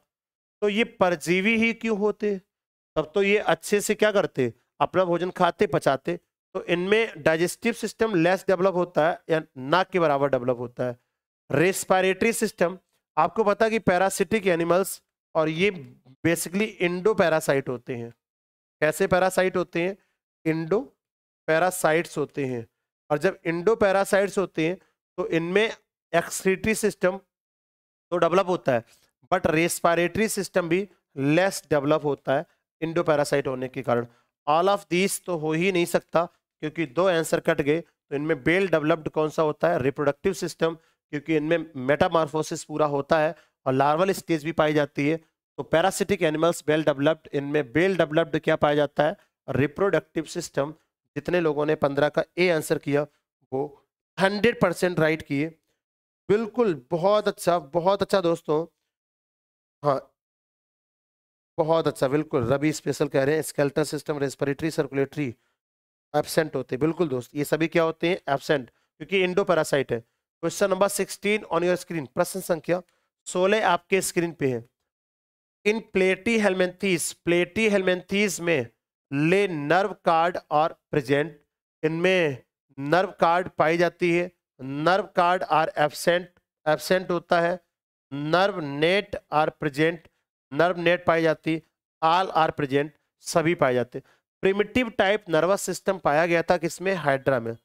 A: तो ये परजीवी ही क्यों होते तब तो ये अच्छे से क्या करते अपना भोजन खाते पचाते तो इनमें डाइजेस्टिव सिस्टम लेस डेवलप होता है या ना के बराबर डेवलप होता है रेस्पायरेटरी सिस्टम आपको पता कि पैरासिटिक एनिमल्स और ये बेसिकली इंडो पैरासाइट होते हैं कैसे पैरासाइट होते हैं इंडो पैरासाइट्स होते हैं और जब इंडो पैरासाइट्स होते हैं तो इनमें एक्सक्रीटरी सिस्टम तो डेवलप होता है बट रेस्पायरेटरी सिस्टम भी लेस डेवलप होता है इंडो पैरासाइट होने के कारण ऑल ऑफ दीज तो हो ही नहीं सकता क्योंकि दो आंसर कट गए तो इनमें बेल डेवलप्ड कौन सा होता है रिप्रोडक्टिव सिस्टम क्योंकि इनमें मेटामार्फोसिस पूरा होता है और लार्वल स्टेज भी पाई जाती है तो पैरासिटिक एनिमल्स वेल डेवलप्ड इनमें वेल डेवलप्ड क्या पाया जाता है रिप्रोडक्टिव सिस्टम जितने लोगों ने पंद्रह का ए आंसर किया वो हंड्रेड परसेंट राइट किए बिल्कुल बहुत अच्छा बहुत अच्छा दोस्तों हाँ बहुत अच्छा बिल्कुल रबी स्पेशल कह रहे हैं skeletal system respiratory circulatory absent होते हैं बिल्कुल दोस्त ये सभी क्या होते हैं एबसेंट क्योंकि इंडो पैरासाइट है question number sixteen on your screen प्रश्न संख्या सोलह आपके स्क्रीन पे है इन प्लेटी हेलमेंथीस प्लेटी हेलमेंथीस में ले नर्व कार्ड और प्रेजेंट इनमें नर्व कार्ड पाई जाती है nerve cord are absent absent होता है nerve net are present nerve net पाई जाती आल आर प्रेजेंट सभी पाए जाते प्रिमिटिव टाइप नर्वस सिस्टम पाया गया था किसमें हाइड्रा में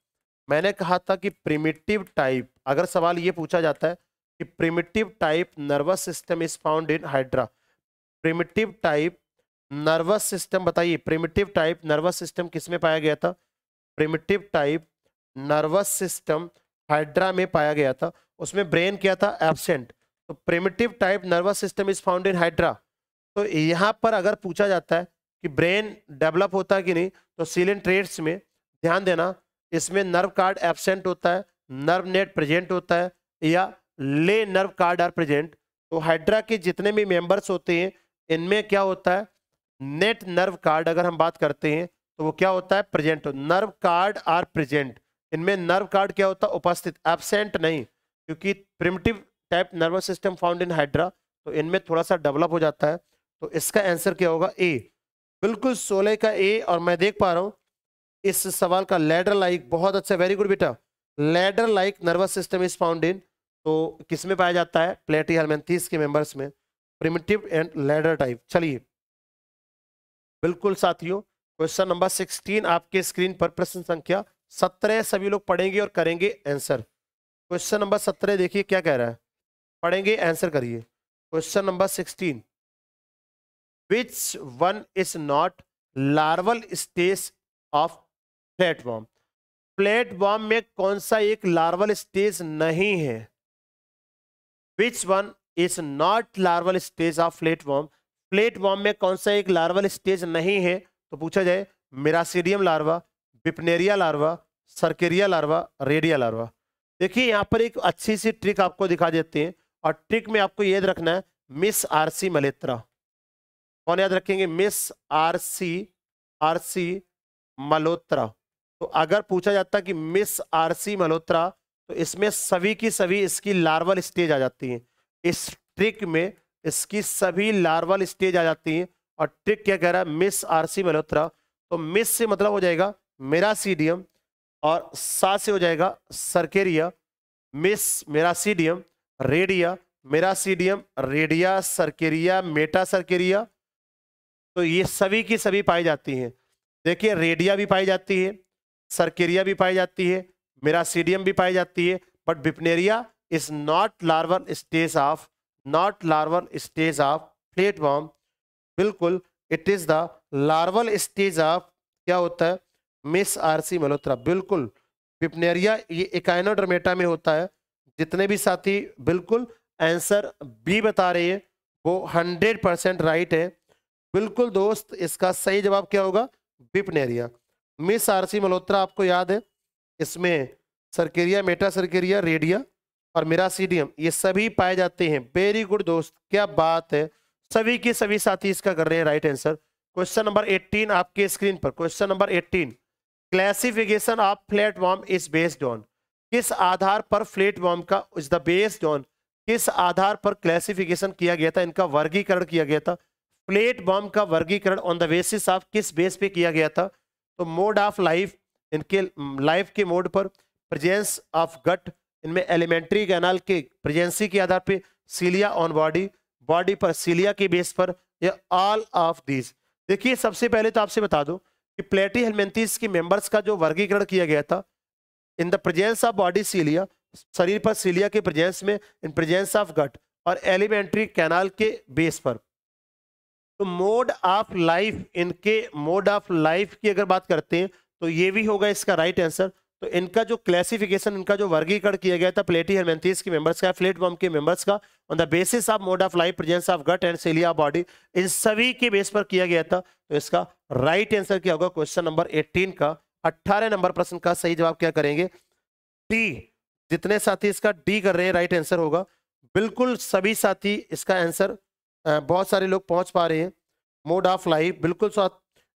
A: मैंने कहा था कि प्रिमिटिव टाइप अगर सवाल ये पूछा जाता है कि primitive type nervous system is found in hydra primitive type nervous system बताइए प्रिमिटिव टाइप नर्वस सिस्टम किस में पाया गया था primitive type nervous system hydra में पाया गया था उसमें ब्रेन क्या था एबसेंट तो primitive type nervous system is found in hydra तो यहाँ पर अगर पूछा जाता है कि ब्रेन डेवलप होता है कि नहीं तो सीलिन ट्रेड्स में ध्यान देना इसमें नर्व कार्ड एबसेंट होता है नर्व नेट प्रेजेंट होता है या ले नर्व कार्ड आर प्रेजेंट तो हाइड्रा के जितने भी मेंबर्स होते हैं इनमें क्या होता है नेट नर्व कार्ड अगर हम बात करते हैं तो वो क्या होता है present nerve cord are present इनमें नर्व कार्ड क्या होता है उपस्थित एबसेंट नहीं क्योंकि primitive type nervous system found in hydra तो इनमें थोड़ा सा डेवलप हो जाता है तो इसका आंसर क्या होगा ए बिल्कुल सोलह का ए और मैं देख पा रहा हूँ इस सवाल का लेडर लाइक बहुत अच्छा वेरी गुड बेटा ladder like nervous system is found in तो किस में पाया जाता है प्लेटी हरमेंथीस के मेंबर्स में प्रिमिटिव एंड लैडर टाइप चलिए बिल्कुल साथियों क्वेश्चन नंबर सिक्सटीन आपके स्क्रीन पर प्रश्न संख्या सत्रह सभी लोग पढ़ेंगे और करेंगे आंसर क्वेश्चन नंबर सत्रह देखिए क्या कह रहा है पढ़ेंगे आंसर करिए question number sixteen which one is not larval stage of platform platform में कौन सा एक लार्वल स्टेज नहीं है which one is not larval stage of flat worm में कौन सा एक लार्वल स्टेज नहीं है तो पूछा जाए miracidium larva bipinnaria larva cercaria larva redia larva देखिए यहाँ पर एक अच्छी सी ट्रिक आपको दिखा देते हैं और ट्रिक में आपको याद रखना है मिस आर सी मलेत्रा कौन याद रखेंगे Miss R C R C Malhotra तो अगर पूछा जाता कि मिस आर सी मल्होत्रा तो इसमें सभी की सभी इसकी लार्वल स्टेज आ जाती है इस ट्रिक में इसकी सभी लार्वल स्टेज आ जाती हैं और ट्रिक क्या कह रहा है मिस आरसी मल्होत्रा तो मिस से मतलब हो जाएगा मेरासीडियम और सा से हो जाएगा cercaria Miss miracidium redia miracidium redia cercaria metacercaria तो ये सभी की सभी पाई जाती हैं देखिए रेडिया भी पाई जाती है सरकेरिया भी पाई जाती है मेरासीडियम भी पाई जाती है but bipinnaria is not larval stage of not larval stage of platform बिल्कुल it is the larval stage of क्या होता है मिस आर सी मल्होत्रा बिल्कुल पिपनेरिया ये इकाइनोडर्मेटा में होता है जितने भी साथी बिल्कुल आंसर बी बता रहे हैं वो हंड्रेड परसेंट राइट है बिल्कुल दोस्त इसका सही जवाब क्या होगा बिपनेरिया मिस आरसी मल्होत्रा आपको याद है इसमें सरकेरिया मेटा सर्केरिया रेडिया और मिरासीडियम ये सभी पाए जाते हैं वेरी गुड दोस्त क्या बात है सभी के सभी साथी इसका कर रहे हैं राइट आंसर क्वेश्चन नंबर 18 आपके स्क्रीन पर question number 18 classification of flat worm is based on किस आधार पर फ्लैट वॉम का इज द बेस्ड ऑन किस आधार पर क्लासिफिकेशन किया गया था इनका वर्गीकरण किया गया था फ्लेट बॉम्ब का वर्गीकरण ऑन द बेसिस ऑफ किस बेस पे किया गया था तो मोड ऑफ लाइफ इनके लाइफ के मोड पर प्रेजेंस ऑफ गट इनमें एलिमेंट्री कैनाल के प्रेजेंसी के आधार पर सीलिया ऑन बॉडी बॉडी पर सीलिया के बेस पर या ऑल ऑफ दीज देखिए सबसे पहले तो आपसे बता दूं कि प्लेटी हेलमेंथिस के मेंबर्स का जो वर्गीकरण किया गया था in the presence of body cilia शरीर पर सीलिया के प्रेजेंस में इन प्रेजेंस ऑफ गट और एलिमेंट्री कैनाल के बेस पर तो मोड ऑफ लाइफ इनके मोड ऑफ लाइफ की अगर बात करते हैं तो ये भी होगा इसका राइट आंसर तो इनका जो क्लासिफिकेशन इनका जो वर्गीकरण किया गया था प्लेटी हेमेंथीस के मेंबर्स का फ्लेट बम के मेंबर्स का on the basis of mode of life presence of gut and cilia body इन सभी के बेस पर किया गया था तो इसका राइट आंसर क्या होगा क्वेश्चन नंबर एटीन का अट्ठारह नंबर प्रश्न का सही जवाब क्या करेंगे डी जितने साथी इसका डी कर रहे हैं राइट आंसर होगा बिल्कुल सभी साथी इसका आंसर बहुत सारे लोग पहुंच पा रहे हैं मोड ऑफ लाइफ बिल्कुल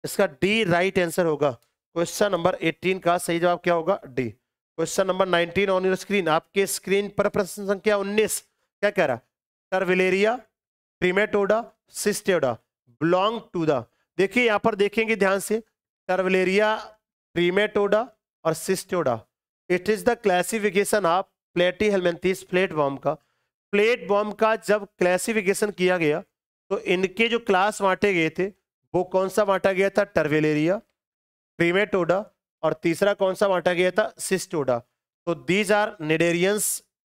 A: इसका डी राइट आंसर होगा क्वेश्चन नंबर 18 का सही जवाब क्या होगा D question number 19 on your screen आपके स्क्रीन पर प्रश्न संख्या 19 क्या कह रहा turbellaria trematoda cestoda belong to the देखिए यहां पर देखेंगे ध्यान से टर्विलेरिया ट्रीमेटोडा और cestoda it is the classification of platyhelminthes flat बॉम्ब का प्लेट बॉम्ब का जब क्लासिफिकेशन किया गया तो इनके जो क्लास बांटे गए थे वो कौन सा बांटा गया था टर्विलेरिया प्रीमेटोडा और तीसरा कौन सा बांटा गया था सिस्टोडा तो these are cnidarians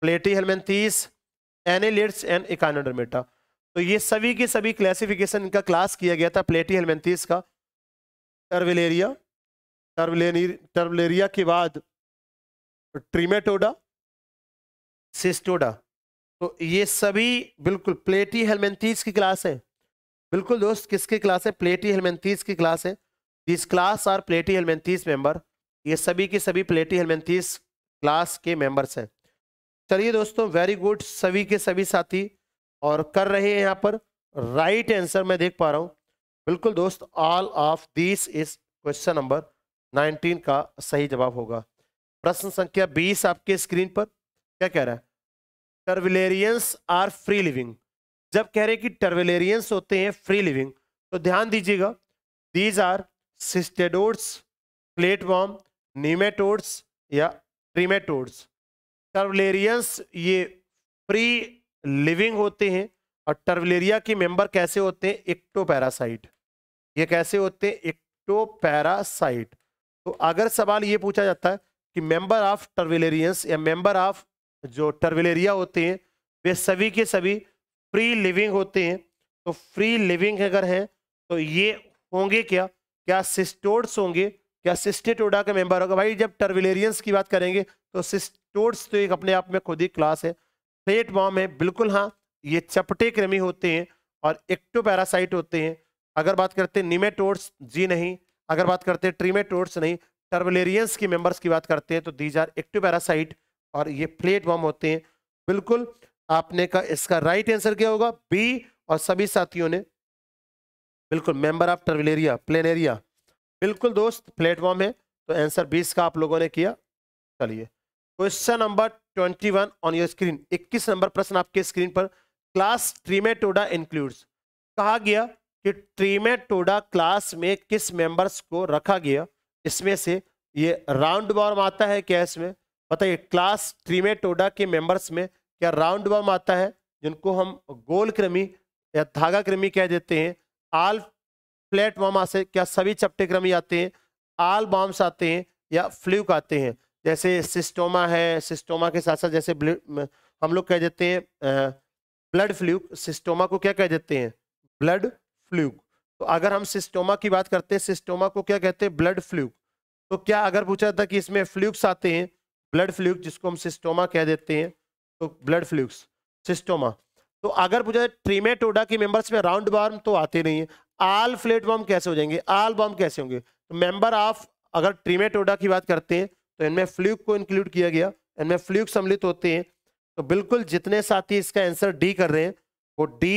A: platyhelminthes annelids and echinodermata तो ये सभी के सभी क्लासिफिकेशन का क्लास किया गया था प्लेटी हेलमेंथीस का टर्विलेरिया टर्वलेरिया के बाद ट्रीमेटोडा सिस्टोडा तो ये सभी बिल्कुल प्लेटी हेलमेंथीस की क्लास है बिल्कुल दोस्त किसकी क्लास है प्लेटी हेलमेंथीस की क्लास है this class are platyhelminthes member ये सभी के सभी प्लेटी हेलमेंथीस क्लास के मेंबर्स हैं चलिए दोस्तों वेरी गुड सभी के सभी साथी और कर रहे हैं यहाँ पर राइट right आंसर मैं देख पा रहा हूँ बिल्कुल दोस्त all of this is question number 19 का सही जवाब होगा प्रश्न संख्या 20 आपके स्क्रीन पर क्या कह रहा है टर्विलेरियंस आर फ्री लिविंग जब कह रहे कि टर्विलेरियंस होते हैं फ्री लिविंग तो ध्यान दीजिएगा दीज आर सिस्टेडोड्स प्लेटवॉर्म नीमेटोड्स या ट्रीमेटोड्स टर्वलेरियंस ये फ्री लिविंग होते हैं और टर्वलेरिया के मेंबर कैसे होते हैं इक्टोपैरासाइट ये कैसे होते हैं इक्टोपैरासाइट तो अगर सवाल ये पूछा जाता है कि मेंबर ऑफ टर्वलेरियंस या मेंबर ऑफ जो टर्वलेरिया होते हैं वे सभी के सभी फ्री लिविंग होते हैं तो फ्री लिविंग अगर हैं तो ये होंगे क्या क्या सिस्टोड्स होंगे क्या सिस्टेटोडा का मेंबर होगा भाई जब टर्विलेरियंस की बात करेंगे तो सिस्टोड्स तो एक अपने आप में खुद ही क्लास है प्लेट बॉम है बिल्कुल हाँ ये चपटे कृमि होते हैं और एक्टोपैरासाइट होते हैं अगर बात करते हैं निमेटोड्स जी नहीं अगर बात करते ट्रीमेटोड्स नहीं टर्वलेरियंस की मेंबर्स की बात करते हैं तो दीज आर एक्टोपैरासाइट और ये प्लेट बॉम होते हैं बिल्कुल आपने का इसका राइट आंसर क्या होगा बी और सभी साथियों ने बिल्कुल member of turbellaria planaria बिल्कुल दोस्त प्लेटफॉर्म है तो आंसर बीस का आप लोगों ने किया चलिए question number twenty one on your screen इक्कीस नंबर प्रश्न आपके स्क्रीन पर क्लास ट्रीमेटोडा इंक्लूड्स कहा गया कि ट्रीमेटोडा क्लास में किस मेंबर्स को रखा गया इसमें से ये राउंड वॉर्म आता है क्या इसमें बताइए क्लास ट्रीमेटोडा के मेंबर्स में क्या राउंड वॉर्म आता है जिनको हम गोल कृमि या धागा कृमि कह देते हैं आल फ्लैट बॉम्ब आते क्या सभी क्रम ही आते हैं आल बॉम्ब्स आते हैं या फ्लूक आते हैं जैसे सिस्टोमा है सिस्टोमा के साथ साथ जैसे हम लोग कह देते हैं ब्लड फ्लूक सिस्टोमा को क्या कह देते हैं ब्लड फ्ल्यूक तो अगर हम सिस्टोमा की बात करते हैं सिस्टोमा को क्या कहते हैं ब्लड फ्ल्यूक तो क्या अगर पूछा था कि इसमें फ्लूक्स आते हैं ब्लड फ्ल्यूक जिसको हम सिस्टोमा कह देते हैं तो ब्लड फ्लूक्स सिस्टोमा तो अगर पूछा ट्रीमेटोडा की मेंबर्स में राउंड बॉर्म तो आते नहीं है आल फ्लेट बॉम कैसे हो जाएंगे आल बॉम कैसे होंगे तो मेंबर ऑफ अगर ट्रीमेटोडा की बात करते हैं तो इनमें फ्लूक को इंक्लूड किया गया इनमें फ्लूक सम्मिलित होते हैं तो बिल्कुल जितने साथी इसका आंसर डी कर रहे हैं वो डी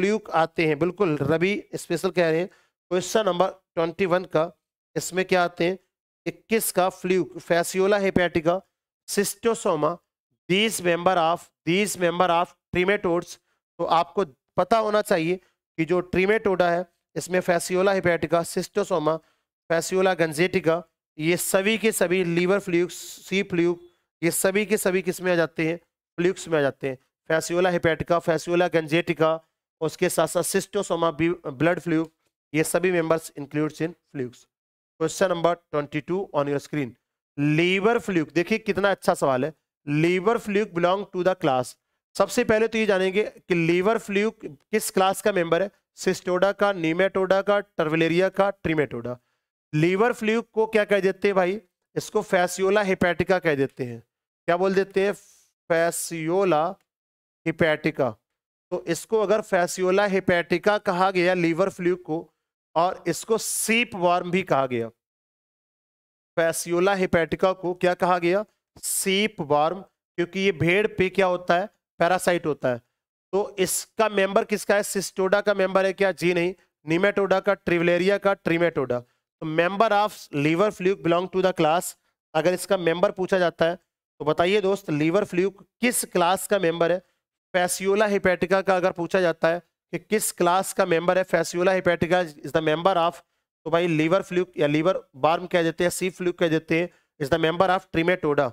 A: फ्लूक आते हैं बिल्कुल रवि स्पेशल कह रहे हैं क्वेश्चन नंबर ट्वेंटी वन का इसमें क्या आते हैं इक्कीस का fluke fasciola hepatica schistosoma these member of these member of trematodes तो आपको पता होना चाहिए कि जो ट्रीमेटोडा है इसमें fasciola hepatica schistosoma fasciola gigantica ये सभी के सभी लीवर फ्लूक्स सी फ्लूक ये सभी के सभी किस में आ जाते हैं फ्लूक्स में आ जाते हैं फैसियोला हिपैटिका फैसियोला गंजेटिका उसके साथ साथ सिस्टोसोमा ब्लड फ्ल्यूक ये सभी members includes in flukes question number twenty two on your screen liver fluke देखिए कितना अच्छा सवाल है liver fluke belong to the class सबसे पहले तो ये जानेंगे कि लीवर फ्लू किस क्लास का मेंबर है सिस्टोडा का नीमेटोडा का टर्वलेरिया का ट्रीमेटोडा लीवर फ्लू को क्या कह देते हैं भाई इसको फैसियोला हिपैटिका कह देते हैं क्या बोल देते हैं फैसियोला हिपैटिका तो इसको अगर फैसियोला हिपैटिका कहा गया लीवर फ्लू को और इसको सीप वार्म भी कहा गया फैसियोला हिपैटिका को क्या कहा गया सीप वार्म क्योंकि ये भेड़ पे क्या होता है पैरासाइट होता है तो इसका मेंबर किसका है सिस्टोडा का मेंबर है क्या जी नहीं निमेटोडा का ट्रिवलेरिया का ट्रीमेटोडा तो member of liver fluke belong to the class अगर इसका मेंबर पूछा जाता है तो बताइए दोस्त लीवर फ्लूक किस क्लास का मेंबर है फैसियोला हिपेटिका का अगर पूछा जाता है कि किस क्लास का मेंबर है fasciola hepatica is the member of तो भाई लीवर फ्लूक या लीवर बार्म कह देते हैं सी फ्लूक कह देते हैं is the member of trematoda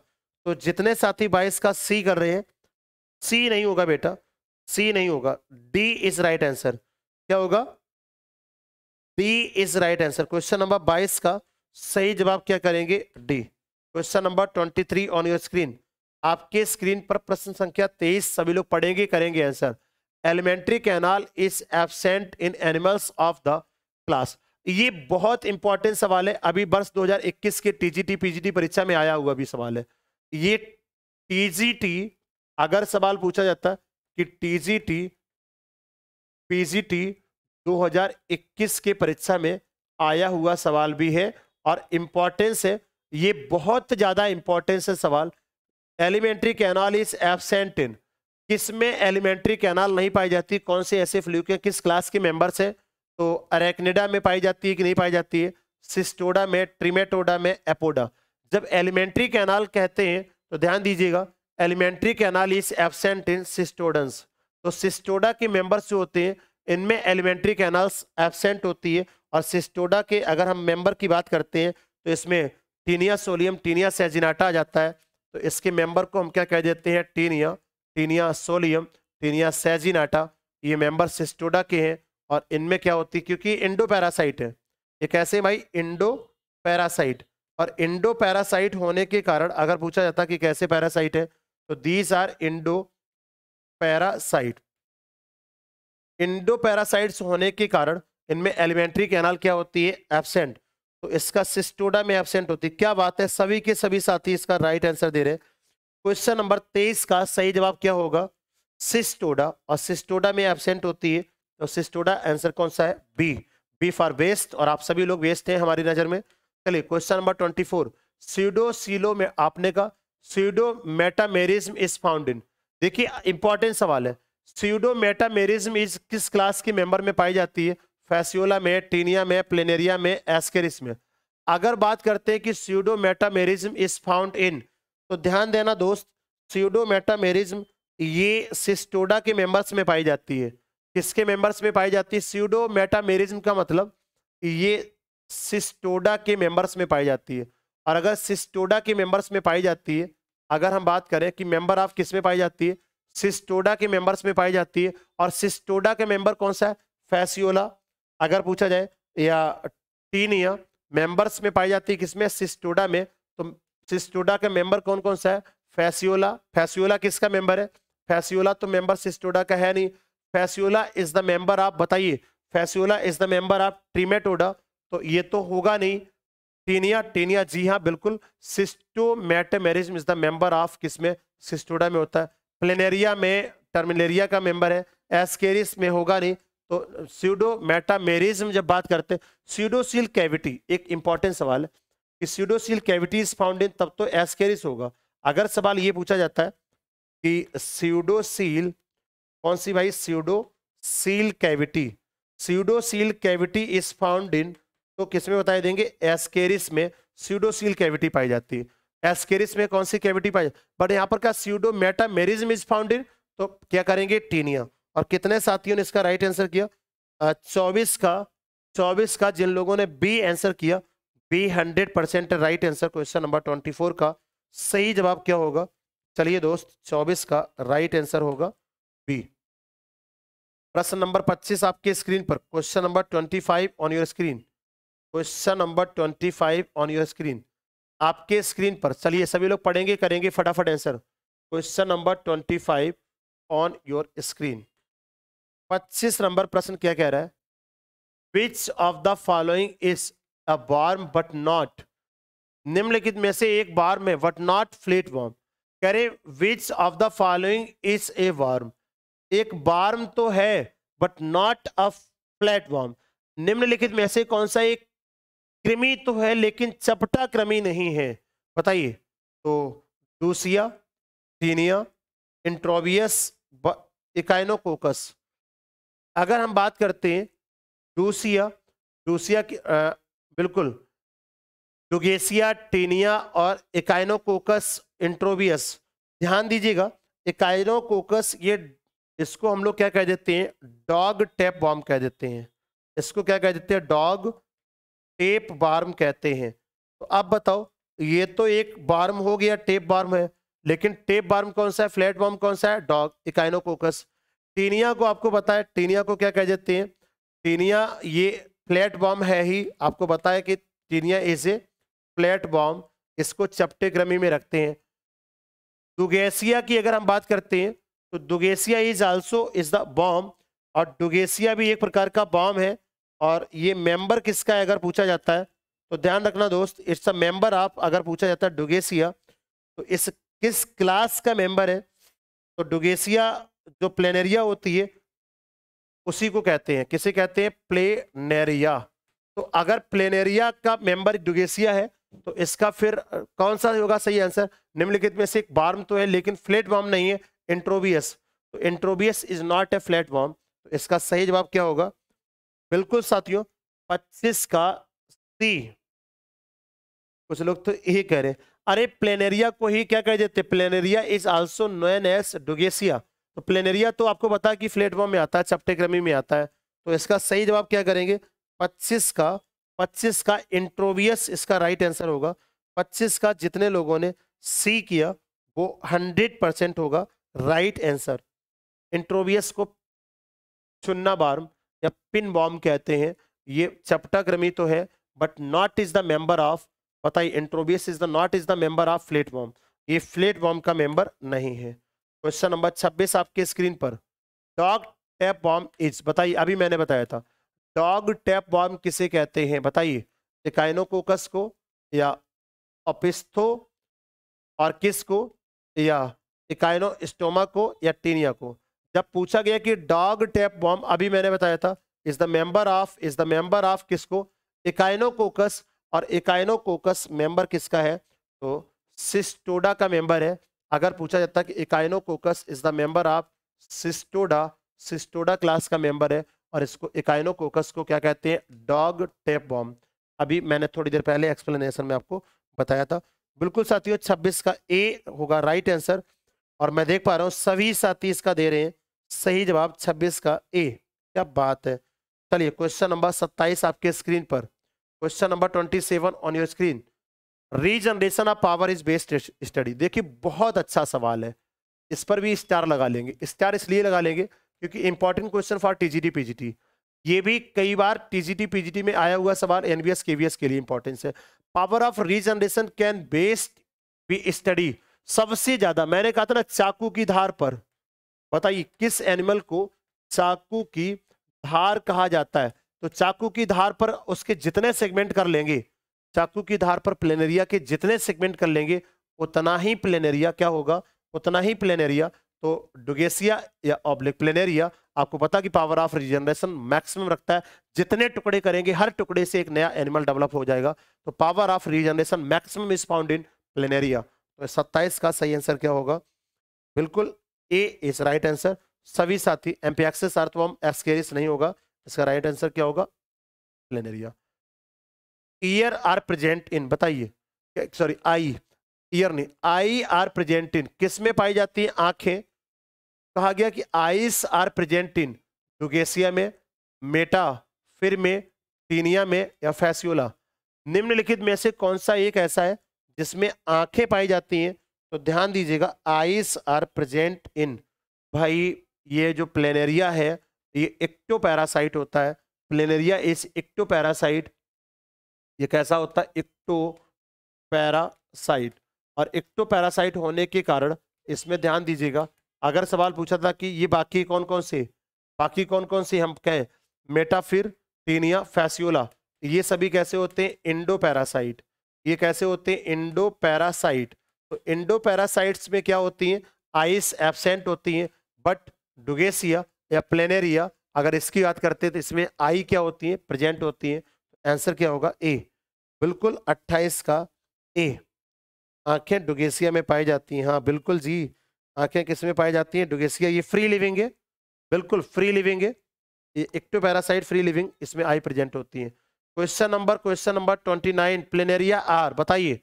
A: तो जितने साथी बाईस का सी कर रहे हैं सी नहीं होगा बेटा सी नहीं होगा डी इज राइट आंसर क्या होगा D is right answer question number बाईस का सही जवाब क्या करेंगे D question number twenty three on your screen आपके स्क्रीन पर प्रश्न संख्या तेईस सभी लोग पढ़ेंगे करेंगे answer alimentary canal is absent in animals of the class ये बहुत इंपॉर्टेंट सवाल है अभी वर्ष 2021 के टीजीटी पीजीटी परीक्षा में आया हुआ भी सवाल है ये टीजीटी अगर सवाल पूछा जाता कि टीजीटी पीजीटी 2021 के परीक्षा में आया हुआ सवाल भी है और इम्पोर्टेंस है ये बहुत ज़्यादा इम्पोर्टेंस है सवाल alimentary canal is absent in किस में एलिमेंट्री कैनाल नहीं पाई जाती कौन से ऐसे फ्लू के किस क्लास के मेंबर्स हैं तो अरेक्निडा में पाई जाती है कि नहीं पाई जाती है सिस्टोडा में ट्रीमेटोडा में एपोडा जब एलिमेंट्री कैनाल कहते हैं तो ध्यान दीजिएगा alimentary canal is absent in cestodes तो सिस्टोडा के मेंबर्स जो होते हैं इनमें एलिमेंट्री कैनाल्स एबसेंट होती है और सिस्टोडा के अगर हम मेंबर की बात करते हैं तो इसमें टीनिया सोलियम टीनिया सेजिनाटा आ जाता है तो इसके मेंबर को हम क्या कह देते हैं taenia taenia solium taenia saginata ये मेंबर सिस्टोडा के हैं और इनमें क्या होती है क्योंकि इंडो पैरासाइट है ये कैसे भाई इंडो पैरासाइट और इंडो पैरासाइट होने के कारण अगर पूछा जाता कि कैसे पैरासाइट है तो these are endoparasite endo endoparasites होने के कारण इनमें एलिमेंट्री कैनाल क्या होती है एबसेंट तो इसका सिस्टोडा में एबसेंट होती है क्या बात है सभी के सभी साथी इसका राइट आंसर दे रहे क्वेश्चन नंबर तेईस का सही जवाब क्या होगा सिस्टोडा और सिस्टोडा में एबसेंट होती है तो सिस्टोडा आंसर कौन सा है बी बी फॉर वेस्ट और आप सभी लोग वेस्ट हैं हमारी नज़र में चलिए question number twenty four pseudocoelom में आपने का pseudometamerism is found in देखिए इंपॉर्टेंट सवाल है सीडो मेटामेरिज्म इज किस क्लास के मेंबर में पाई जाती है फैसियोला में टीनिया में प्लेनेरिया में एस्केरिस में अगर बात करते हैं कि pseudometamerism is found in तो ध्यान देना दोस्त सीडो मेटामेरिज्म ये सिस्टोडा के मेंबर्स में पाई जाती है किसके मेंबर्स में पाई जाती है सीडो मेटामेरिज्म का मतलब ये सिस्टोडा के मेंबर्स में पाई जाती है और अगर सिस्टोडा के मेंबर्स में पाई जाती है अगर हम बात करें कि मेंबर ऑफ किस में पाई जाती है सिस्टोडा के मेंबर्स में पाई जाती है और सिस्टोडा के मेंबर कौन सा है फैसियोला अगर पूछा जाए या टीनिया मेंबर्स में पाई जाती है किसमें सिस्टोडा में तो सिस्टोडा का मेंबर कौन कौन सा है फैसियोला फैसियोला किसका मेंबर है फैसियोला तो मेंबर सिस्टोडा का है नहीं फैसियोला इज द मेंबर आप बताइए fasciola is the member of trematoda तो ये तो होगा नहीं टेनिया टेनिया जी हाँ बिल्कुल सिस्टोमेटमेरिज इज द मेंबर ऑफ किसमें सिस्टोडा में होता है प्लेनेरिया में टर्मिलेरिया का मेंबर है एस्केरिस में होगा नहीं तो सीडो मेटामेरिज्म जब बात करते हैं सीडोसील कैविटी एक इंपॉर्टेंट सवाल है कि pseudocoel cavity is found in तब तो एस्केरिस होगा अगर सवाल ये पूछा जाता है कि सीडोसील कौन सी भाई pseudocoel cavity pseudocoel cavity is found in तो किसमें बताए देंगे एस्केरिस में सीडोसील कैविटी पाई जाती है एस्केरिस में कौन सी कैविटी पाई बट यहाँ पर क्या सीडोमेटामेरिज्म इज फाउंडेड तो क्या करेंगे टीनिया और कितने साथियों ने इसका राइट आंसर किया चौबीस का चौबीस का जिन लोगों ने बी आंसर किया B hundred percent right answer question number twenty four का सही जवाब क्या होगा चलिए दोस्त चौबीस का राइट आंसर होगा बी प्रश्न नंबर पच्चीस आपके स्क्रीन पर question number twenty five on your screen question number twenty five on your screen आपके स्क्रीन पर चलिए सभी लोग पढ़ेंगे करेंगे फटाफट answer question number twenty five on your screen पच्चीस नंबर प्रश्न क्या कह रहा है which of the following is a worm but not निम्नलिखित में से एक बार में बट नॉट फ्लेट वार्म कह रहे which of the following is a worm एक बार्म तो है but not a flat worm निम्नलिखित में से कौन सा एक कृमि तो है लेकिन चपटा कृमि नहीं है बताइए तो दूसिया सीनिया इंट्रोबियस इकाइनोकोकस अगर हम बात करते हैं डूसिया डूसिया की आ, बिल्कुल डुगेसिया टीनिया और इकाइनोकोकस इंट्रोबियस ध्यान दीजिएगा इकाइनोकोकस ये इसको हम लोग क्या कह देते हैं डॉग टैप बॉम्ब कह देते हैं इसको क्या कह देते हैं डॉग टेप बार्म कहते हैं तो अब बताओ ये तो एक बार्म हो गया टेप बार्म है लेकिन टेप बार्म कौन सा है फ्लैट बार्म कौन सा है डॉग इकाइनोकोकस टीनिया को आपको बताया टीनिया को क्या कह देते हैं टीनिया ये फ्लैट बॉम है ही आपको बताया कि Taenia is a flat worm इसको चपटे ग्रमी में रखते हैं दुगेसिया की अगर हम बात करते हैं तो Dugesia is also is the worm और डुगेसिया भी एक प्रकार का बॉम है और ये मेंबर किसका है अगर पूछा जाता है तो ध्यान रखना दोस्त इट्स अ मेंबर आप अगर पूछा जाता है डुगेसिया तो इस किस क्लास का मेंबर है तो डुगेसिया जो प्लेनेरिया होती है उसी को कहते हैं किसे कहते हैं प्लेनेरिया तो अगर प्लेनेरिया का मेंबर डुगेसिया है तो इसका फिर कौन सा होगा सही आंसर निम्नलिखित में से एक बार्म तो है लेकिन फ्लैट बॉम नहीं है इंट्रोबियस तो Enterobius is not a flat worm तो इसका सही जवाब क्या होगा बिल्कुल साथियों पच्चीस का सी कुछ लोग तो यही कह रहे अरे प्लेनेरिया को ही क्या कह देते Planaria is also known as Dugesia तो प्लेनेरिया तो आपको पता है कि फ्लेटवॉर्म में आता है चपटे क्रमी में आता है तो इसका सही जवाब क्या करेंगे 25 का 25 का इंट्रोवियस इसका राइट आंसर होगा 25 का जितने लोगों ने सी किया वो 100 परसेंट होगा राइट आंसर इंट्रोवियस को चुनना बार्म या पिन बॉम कहते हैं ये चपटाक्रमी तो है but not is the member of बताइए Enterobius is the not is the member of flat worm ये फ्लेट बॉम का मेंबर नहीं है क्वेश्चन नंबर 26 आपके स्क्रीन पर डॉग टैप बॉम इज बताइए अभी मैंने बताया था डॉग टैप बॉम किसे कहते हैं बताइए टिकाइनोकोकस को या अपिस्थो और किस को या इकाइनो स्टोमा को या टीनिया को जब पूछा गया कि डॉग टैप बॉम्ब अभी मैंने बताया था is the member of is the member of किसको इकाइनोकोकस और इकाइनोकोकस मेंबर किसका है तो सिस्टोडा का मेंबर है अगर पूछा जाता कि Echinococcus is the member of Cestoda Cestoda class का मेंबर है और इसको इकाइनोकोकस को क्या कहते हैं डॉग टेप बॉम्ब अभी मैंने थोड़ी देर पहले एक्सप्लेनेशन में आपको बताया था बिल्कुल साथियों 26 का ए होगा राइट आंसर और मैं देख पा रहा हूँ सभी साथी इसका दे रहे हैं सही जवाब 26 का ए क्या बात है चलिए क्वेश्चन नंबर 27 आपके स्क्रीन पर question number 27 on your screen regeneration of power is best study देखिए बहुत अच्छा सवाल है इस पर भी स्टार लगा लेंगे स्टार इसलिए लगा लेंगे क्योंकि important question for TGT PGT ये भी कई बार टीजीटी पीजीटी में आया हुआ सवाल एनबीएस केवीएस के लिए इंपॉर्टेंस है power of regeneration can best be study सबसे ज्यादा मैंने कहा था ना चाकू की धार पर बताइए किस एनिमल को चाकू की धार कहा जाता है तो चाकू की धार पर उसके जितने सेगमेंट कर लेंगे चाकू की धार पर प्लेनेरिया के जितने सेगमेंट कर लेंगे उतना ही प्लेनेरिया क्या होगा उतना ही प्लेनेरिया तो डुगेसिया या ऑब्लिक प्लेनेरिया आपको पता कि पावर ऑफ रिजनरेशन मैक्सिमम रखता है जितने टुकड़े करेंगे हर टुकड़े से एक नया एनिमल डेवलप हो जाएगा तो power of regeneration maximum is found in Planaria तो 27 का सही आंसर क्या होगा बिल्कुल ए इज राइट आंसर सभी साथी एम्पियक्सिस अर्थवॉर्म तो एक्सकेरिस नहीं होगा इसका राइट आंसर क्या होगा Planaria ear are present in बताइए सॉरी आई ईयर नहीं आई आर प्रेजेंट इन किस में पाई जाती है आंखें कहा गया कि आइस आर प्रेजेंट इन जुगेसिया में मेटा फिर में टीनिया में या फैसियोला निम्नलिखित में से कौन सा एक ऐसा है जिसमें आंखें पाई जाती हैं तो ध्यान दीजिएगा आइस आर प्रेजेंट इन भाई ये जो प्लेनेरिया है ये पैरासाइट होता है प्लेनेरिया एक्टो पैरासाइट ये कैसा होता है पैरासाइट और पैरासाइट होने के कारण इसमें ध्यान दीजिएगा अगर सवाल पूछा था कि ये बाकी कौन कौन से बाकी कौन कौन से हम कहें मेटाफिर टीनिया फैसियोला ये सभी कैसे होते हैं इंडो पैरासाइट ये कैसे होते हैं इंडो पैरासाइट तो इंडो पैरासाइट्स में क्या होती हैं आइस एबसेंट होती हैं बट डुगेसिया या प्लेनेरिया अगर इसकी बात करते हैं तो इसमें आई क्या होती है प्रेजेंट होती है तो आंसर क्या होगा ए बिल्कुल 28 का ए आंखें डुगेसिया में पाई जाती हैं हाँ बिल्कुल जी आंखें किस में पाई जाती हैं डुगेसिया ये फ्री लिविंग है बिल्कुल फ्री लिविंग है ये एक्टो पैरासाइट फ्री लिविंग इसमें आई प्रेजेंट होती है question number question number twenty nine Planaria are बताइए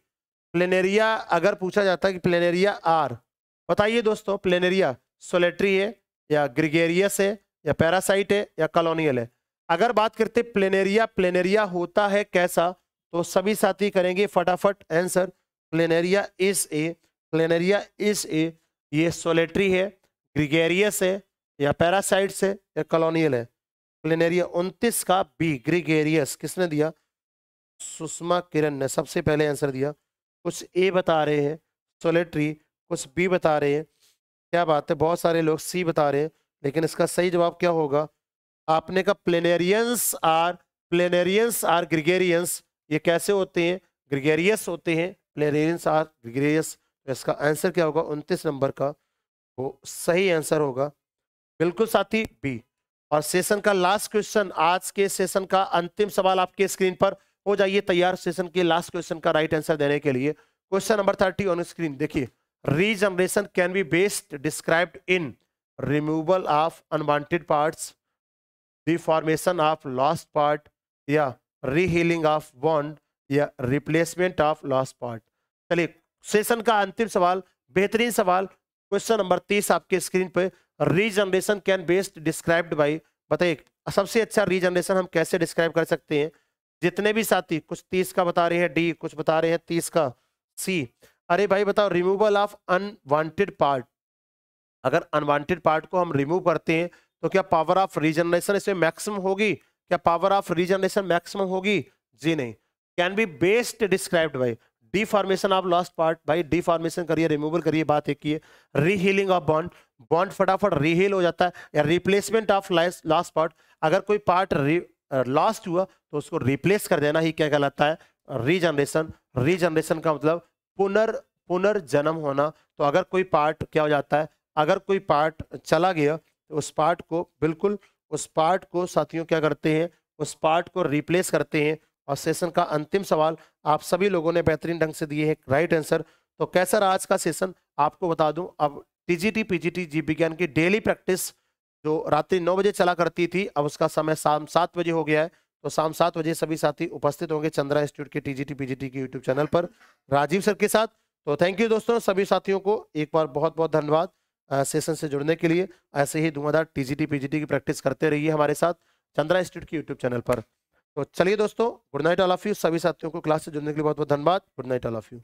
A: प्लेनेरिया अगर पूछा जाता है कि प्लेनेरिया आर बताइए दोस्तों प्लेनेरिया सोलेट्री है या ग्रिगेरियस है या पैरासाइट है या कॉलोनियल है अगर बात करते प्लेनेरिया प्लेनेरिया होता है कैसा तो सभी साथी करेंगे फटाफट आंसर प्लेनेरिया इस ए प्लेनेरिया इस ए ये सोलेट्री है ग्रिगेरियस है या पैरासाइट है या कॉलोनियल है प्लेनेरिया उनतीस का बी ग्रिगेरियस किसने दिया सुषमा किरण ने सबसे पहले आंसर दिया कुछ ए बता रहे हैं सोलेट्री कुछ बी बता रहे हैं क्या बात है बहुत सारे लोग सी बता रहे हैं लेकिन इसका सही जवाब क्या होगा आपने कहा प्लेनेरियंस आर प्लेनेरियंस आर ग्रिगेरियंस ये कैसे होते हैं ग्रिगेरियस होते हैं प्लेनेरियंस आर ग्रिगेरियस तो इसका आंसर क्या होगा उनतीस नंबर का वो सही आंसर होगा बिल्कुल साथी बी और सेशन का लास्ट क्वेश्चन आज के सेशन का अंतिम सवाल आपके स्क्रीन पर हो जाइए तैयार सेशन के लास्ट क्वेश्चन का राइट आंसर देने के लिए question number thirty on screen देखिए regeneration can be best described in removal of unwanted parts reformation formation of lost part या रीहीलिंग ऑफ बॉन्ड या रिप्लेसमेंट ऑफ लॉस्ट पार्ट चलिए सेशन का अंतिम सवाल बेहतरीन सवाल क्वेश्चन नंबर तीस आपके स्क्रीन पर regeneration can best described by बताइए सबसे अच्छा रीजनरेशन हम कैसे डिस्क्राइब कर सकते हैं जितने भी साथी कुछ तीस का बता रहे हैं डी कुछ बता रहे हैं तीस का सी अरे भाई बताओ रिमूवल ऑफ अनवांटेड पार्ट अगर अनवांटेड पार्ट को हम रिमूव करते हैं तो क्या पावर ऑफ रीजनरेशन इसमें मैक्सिमम होगी क्या पावर ऑफ रीजनरेशन मैक्सिमम होगी जी नहीं can be best described by the formation of lost part भाई डिफॉर्मेशन करिए रिमूवल करिए बात एक की रीहीलिंग ऑफ बॉन्ड बॉन्ड फटाफट रीहील हो जाता है या रिप्लेसमेंट ऑफ लॉस्ट पार्ट अगर कोई पार्ट लॉस्ट हुआ तो उसको रिप्लेस कर देना ही क्या कहलाता है रीजनरेशन रीजनरेशन का मतलब पुनर् पुनर्जन्म होना तो अगर कोई पार्ट क्या हो जाता है अगर कोई पार्ट चला गया तो उस पार्ट को बिल्कुल उस पार्ट को साथियों क्या करते हैं उस पार्ट को रिप्लेस करते हैं और सेशन का अंतिम सवाल आप सभी लोगों ने बेहतरीन ढंग से दिए हैं राइट आंसर तो कैसा रहा आज का सेशन आपको बता दूं अब टीजीटी पीजीटी जीव विज्ञान की डेली प्रैक्टिस जो रात्रि नौ बजे चला करती थी अब उसका समय शाम सात बजे हो गया है तो शाम सात बजे सभी साथी उपस्थित होंगे चंद्रा इंस्टीट्यूट के टीजीटी पीजीटी के यूट्यूब चैनल पर राजीव सर के साथ तो थैंक यू दोस्तों सभी साथियों को एक बार बहुत बहुत धन्यवाद सेशन से जुड़ने के लिए ऐसे ही धुआंधार टीजीटी पीजीटी की प्रैक्टिस करते रहिए हमारे साथ चंद्रा इंस्टीट्यूट के यूट्यूब चैनल पर तो चलिए दोस्तों good night all of you सभी साथियों को क्लास से जुड़ने के लिए बहुत बहुत धन्यवाद good night all of you